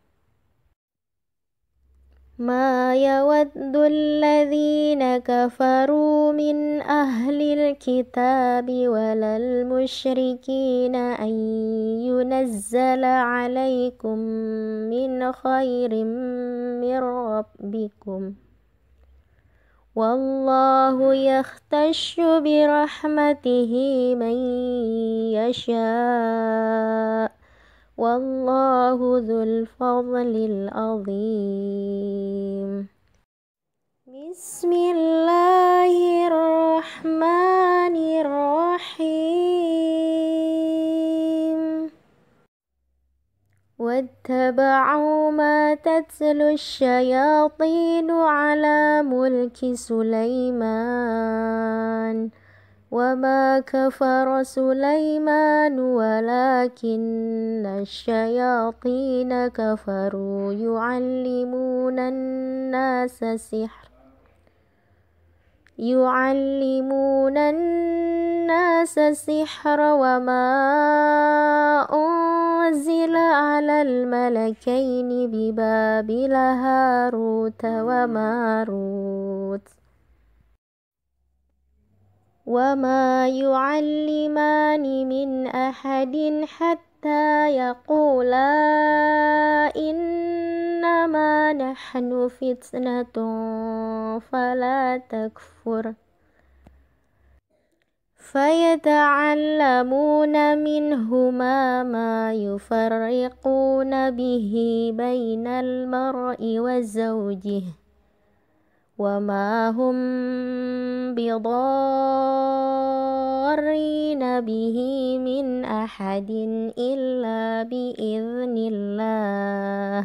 ما يود الذين كفروا من أهل الكتاب ولا المشركين أن ينزل عليكم من خير من ربكم والله يختش برحمته من يشاء والله ذو الفضل العظيم بسم الله الرحمن الرحيم واتبعوا ما تتلو الشياطين على ملك سليمان وما كفر سليمان ولكن الشياطين كفروا يعلمون الناس سحر يعلمون الناس السحر وما أنزل على الملكين ببابل هاروت وماروت وما يعلمان من أحد حتى يقولا إن إنما نحن فتنة فلا تكفر فيتعلمون منهما ما يفرقون به بين المرء وزوجه وما هم بضارين به من احد الا باذن الله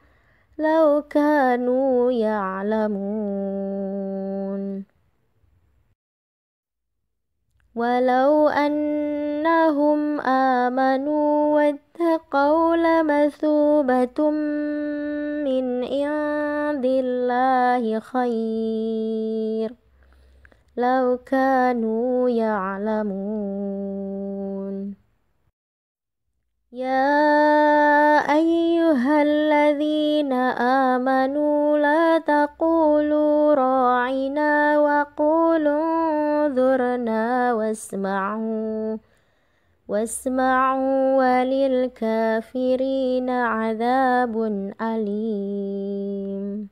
لو كانوا يعلمون ولو أنهم آمنوا واتقوا لمثوبة من عند الله خير لو كانوا يعلمون يا أيها الذين آمنوا لا تقولوا راعنا وقولوا انظرنا واسمعوا واسمعوا وللكافرين عذاب أليم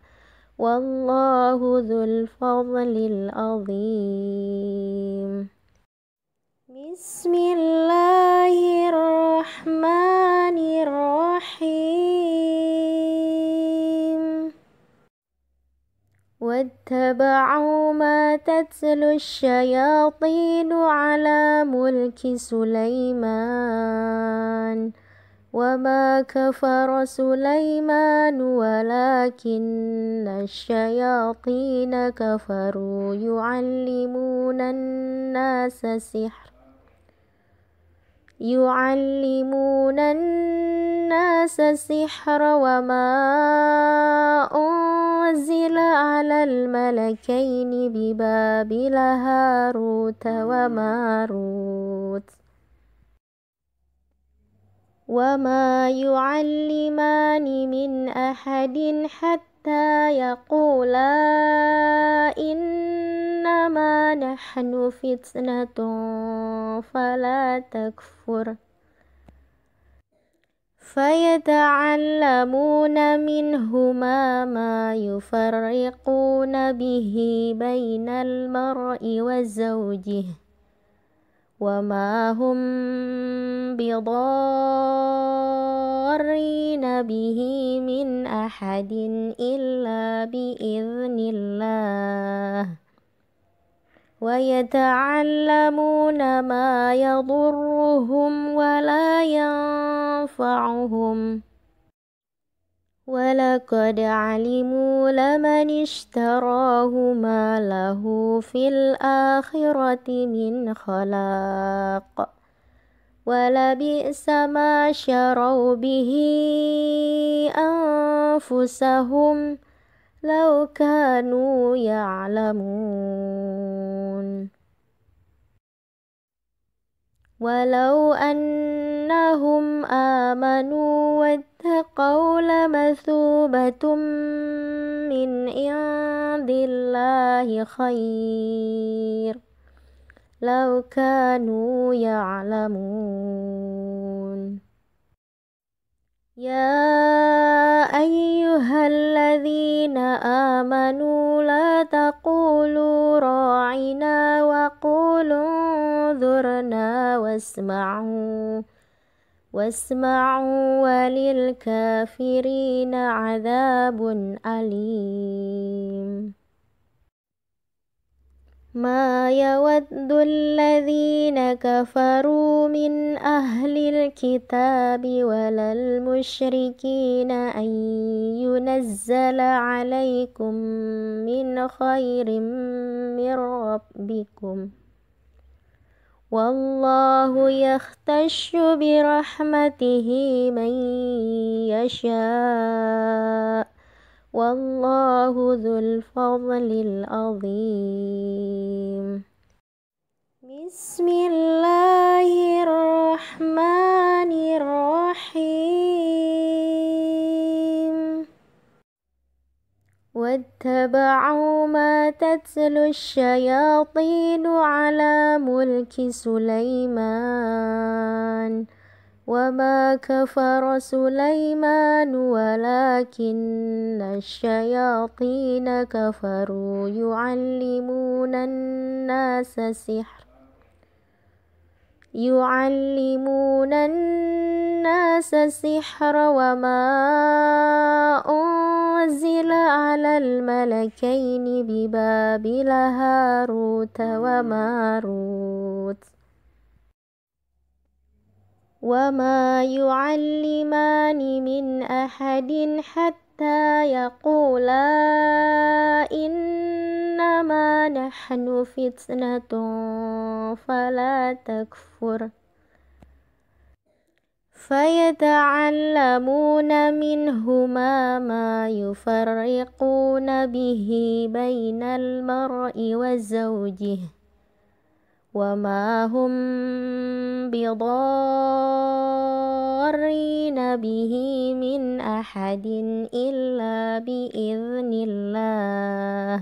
والله ذو الفضل العظيم بسم الله الرحمن الرحيم واتبعوا ما تتلو الشياطين على ملك سليمان وما كفر سليمان ولكن الشياطين كفروا يعلمون الناس السحر يعلمون الناس السحر وما أنزل على الملكين ببابل هاروت وماروت وما يعلمان من أحد حتى يقولا إنما نحن فتنة فلا تكفر فيتعلمون منهما ما يفرقون به بين المرء وزوجه وما هم بضارين به من أحد إلا بإذن الله ويتعلمون ما يضرهم ولا ينفعهم ولقد علموا لمن اشتراه ما له في الآخرة من خلاق ولبئس ما شروا به أنفسهم لو كانوا يعلمون ولو أنهم آمنوا القول مثوبة من عند الله خير لو كانوا يعلمون يا أيها الذين آمنوا لا تقولوا راعنا وقولوا انظرنا واسمعوا واسمعوا وللكافرين عذاب أليم ما يود الذين كفروا من أهل الكتاب ولا المشركين أن ينزل عليكم من خير من ربكم والله يختش برحمته من يشاء والله ذو الفضل العظيم بسم الله الرحمن الرحيم واتبعوا ما تتلو الشياطين على ملك سليمان وما كفر سليمان ولكن الشياطين كفروا يعلمون الناس سحر يعلمون الناس السحر وما أنزل على الملكين ببابل هاروت وماروت وما يعلمان من أحد حتى يقولا إن إنما نحن فتنة فلا تكفر فيتعلمون منهما ما يفرقون به بين المرء وزوجه وما هم بضارين به من احد الا باذن الله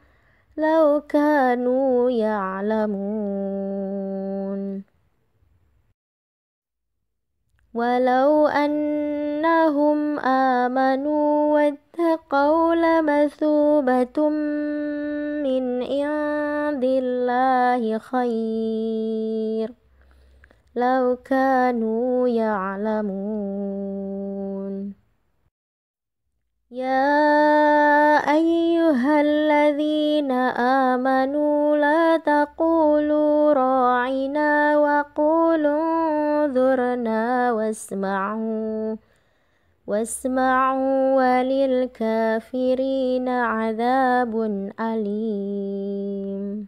لو كانوا يعلمون ولو أنهم آمنوا واتقوا لمثوبة من عند الله خير لو كانوا يعلمون يا أيها الذين آمنوا لا تقولوا راعنا وقولوا انظرنا واسمعوا واسمعوا وللكافرين عذاب أليم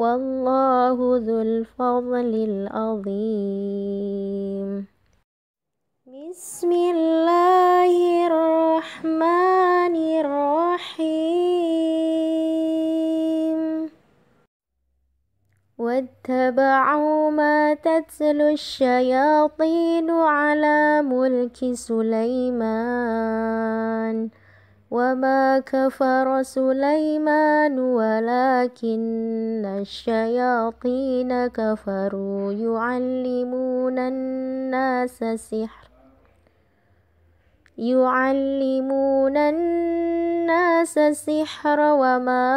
والله ذو الفضل العظيم بسم الله الرحمن الرحيم واتبعوا ما تتلو الشياطين على ملك سليمان وما كفر سليمان ولكن الشياطين كفروا يعلمون الناس السحر يعلمون الناس السحر وما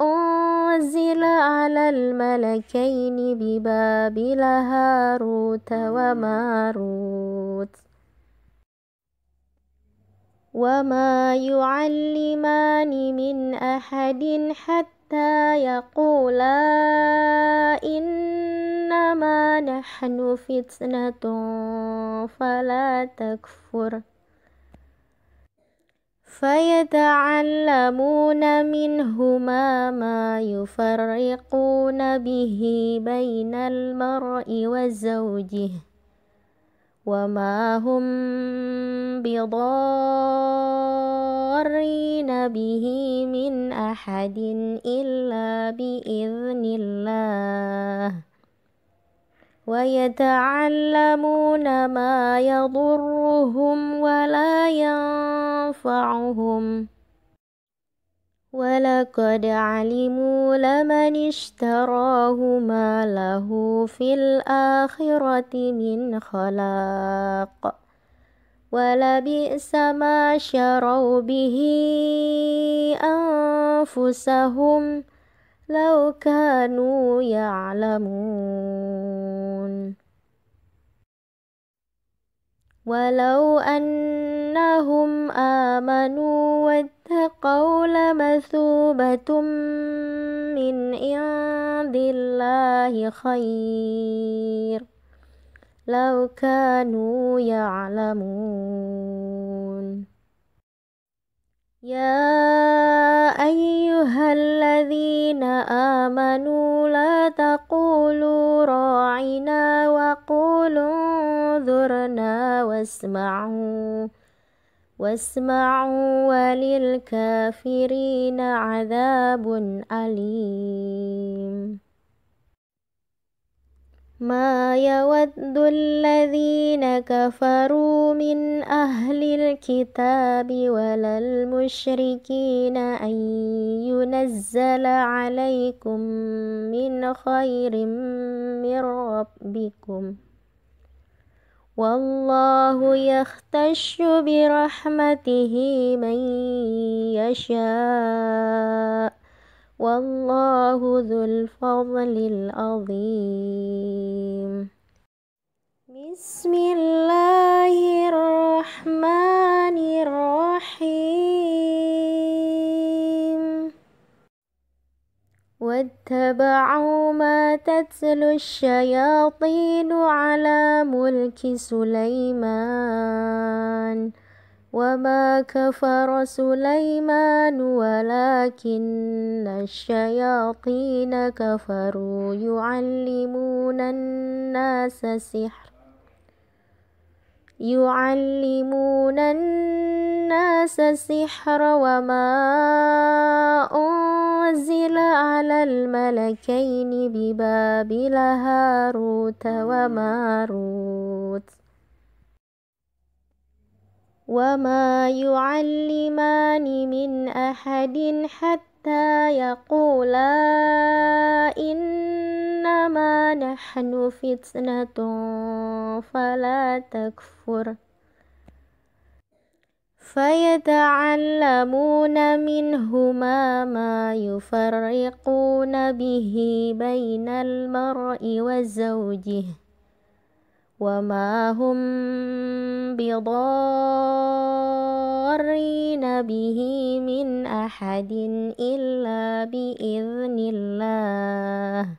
أنزل على الملكين ببابل هاروت وماروت وما يعلمان من أحد حتى يقولا إنما نحن فتنة فلا تكفر فيتعلمون منهما ما يفرقون به بين المرء وزوجه وما هم بضارين به من أحد إلا بإذن الله ويتعلمون ما يضرهم ولا ينفعهم ولقد علموا لمن اشتراه ما له في الآخرة من خلاق ولبئس ما شروا به أنفسهم لو كانوا يعلمون ولو أنهم آمنوا قول مثوبة من عند الله خير لو كانوا يعلمون يا أيها الذين آمنوا لا تقولوا راعنا وقولوا انظرنا واسمعوا واسمعوا وللكافرين عذاب أليم ما يود الذين كفروا من أهل الكتاب ولا المشركين أن ينزل عليكم من خير من ربكم والله يختش برحمته من يشاء والله ذو الفضل العظيم بسم الله الرحمن الرحيم واتبعوا ما تتلو الشياطين على ملك سليمان وما كفر سليمان ولكن الشياطين كفروا يعلمون الناس سحرا يعلمون الناس السحر وما أنزل على الملكين ببابل هاروت وماروت وما يعلمان من أحد حتى يقولا إن إنما نحن فتنة فلا تكفر فيتعلمون منهما ما يفرقون به بين المرء وزوجه وما هم بضارين به من احد الا باذن الله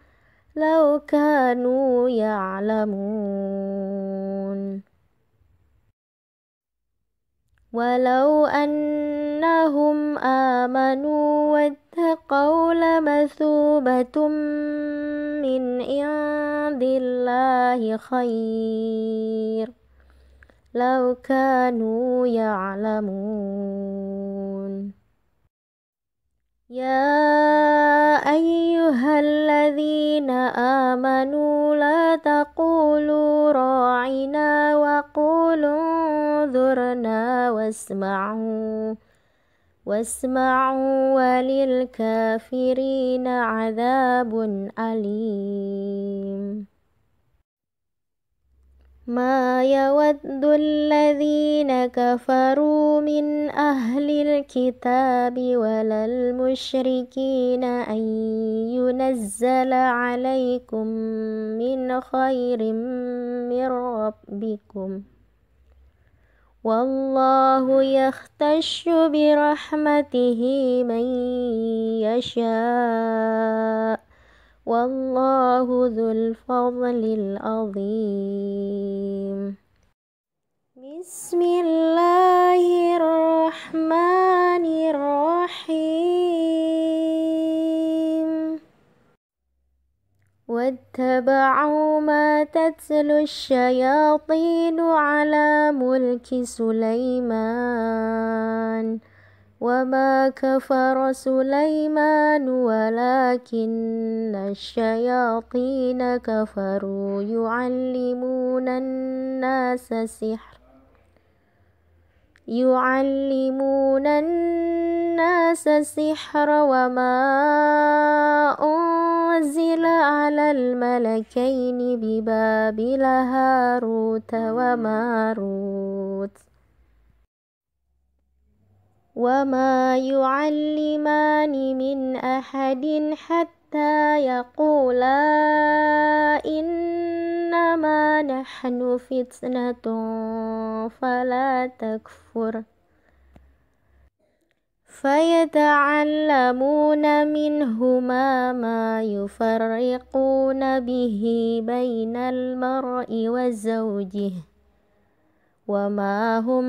لو كانوا يعلمون ولو أنهم آمنوا واتقوا لمثوبة من عند الله خير لو كانوا يعلمون يا أيها الذين آمنوا لا تقولوا راعنا وقولوا انظرنا واسمعوا واسمعوا وللكافرين عذاب أليم ما يود الذين كفروا من أهل الكتاب ولا المشركين أن ينزل عليكم من خير من ربكم والله يختش برحمته من يشاء والله ذو الفضل العظيم بسم الله الرحمن الرحيم واتبعوا ما تتلو الشياطين على ملك سليمان وما كفر سليمان ولكن الشياطين كفروا يعلمون الناس السحر يعلمون الناس السحر وما أنزل على الملكين ببابل هاروت وماروت وما يعلمان من أحد حتى يقولا إنما نحن فتنة فلا تكفر فيتعلمون منهما ما يفرقون به بين المرء وزوجه وما هم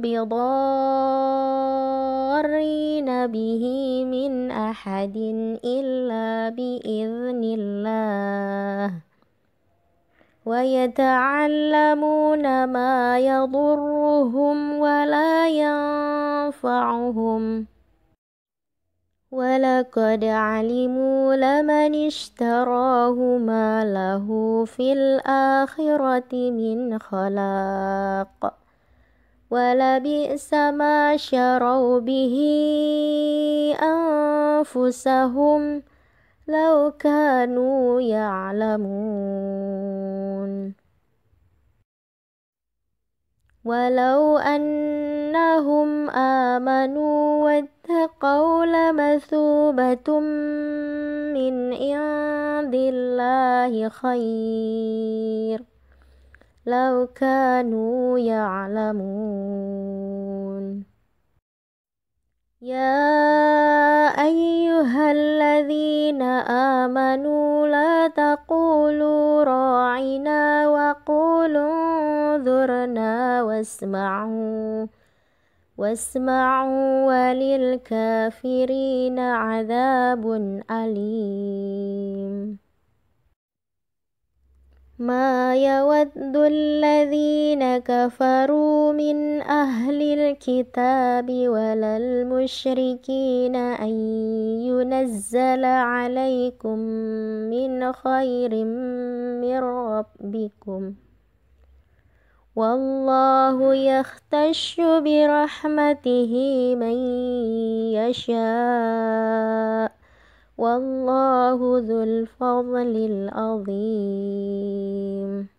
بضارين به من أحد إلا بإذن الله ويتعلمون ما يضرهم ولا ينفعهم ولقد علموا لمن اشتراه ما له في الآخرة من خلاق ولبئس ما شروا به أنفسهم لو كانوا يعلمون ولو أنهم آمنوا قول مثوبة من عند الله خير لو كانوا يعلمون يا أيها الذين آمنوا لا تقولوا راعنا وقولوا انظرنا واسمعوا واسمعوا وللكافرين عذاب أليم ما يود الذين كفروا من أهل الكتاب ولا المشركين أن ينزل عليكم من خير من ربكم والله يختش برحمته من يشاء والله ذو الفضل العظيم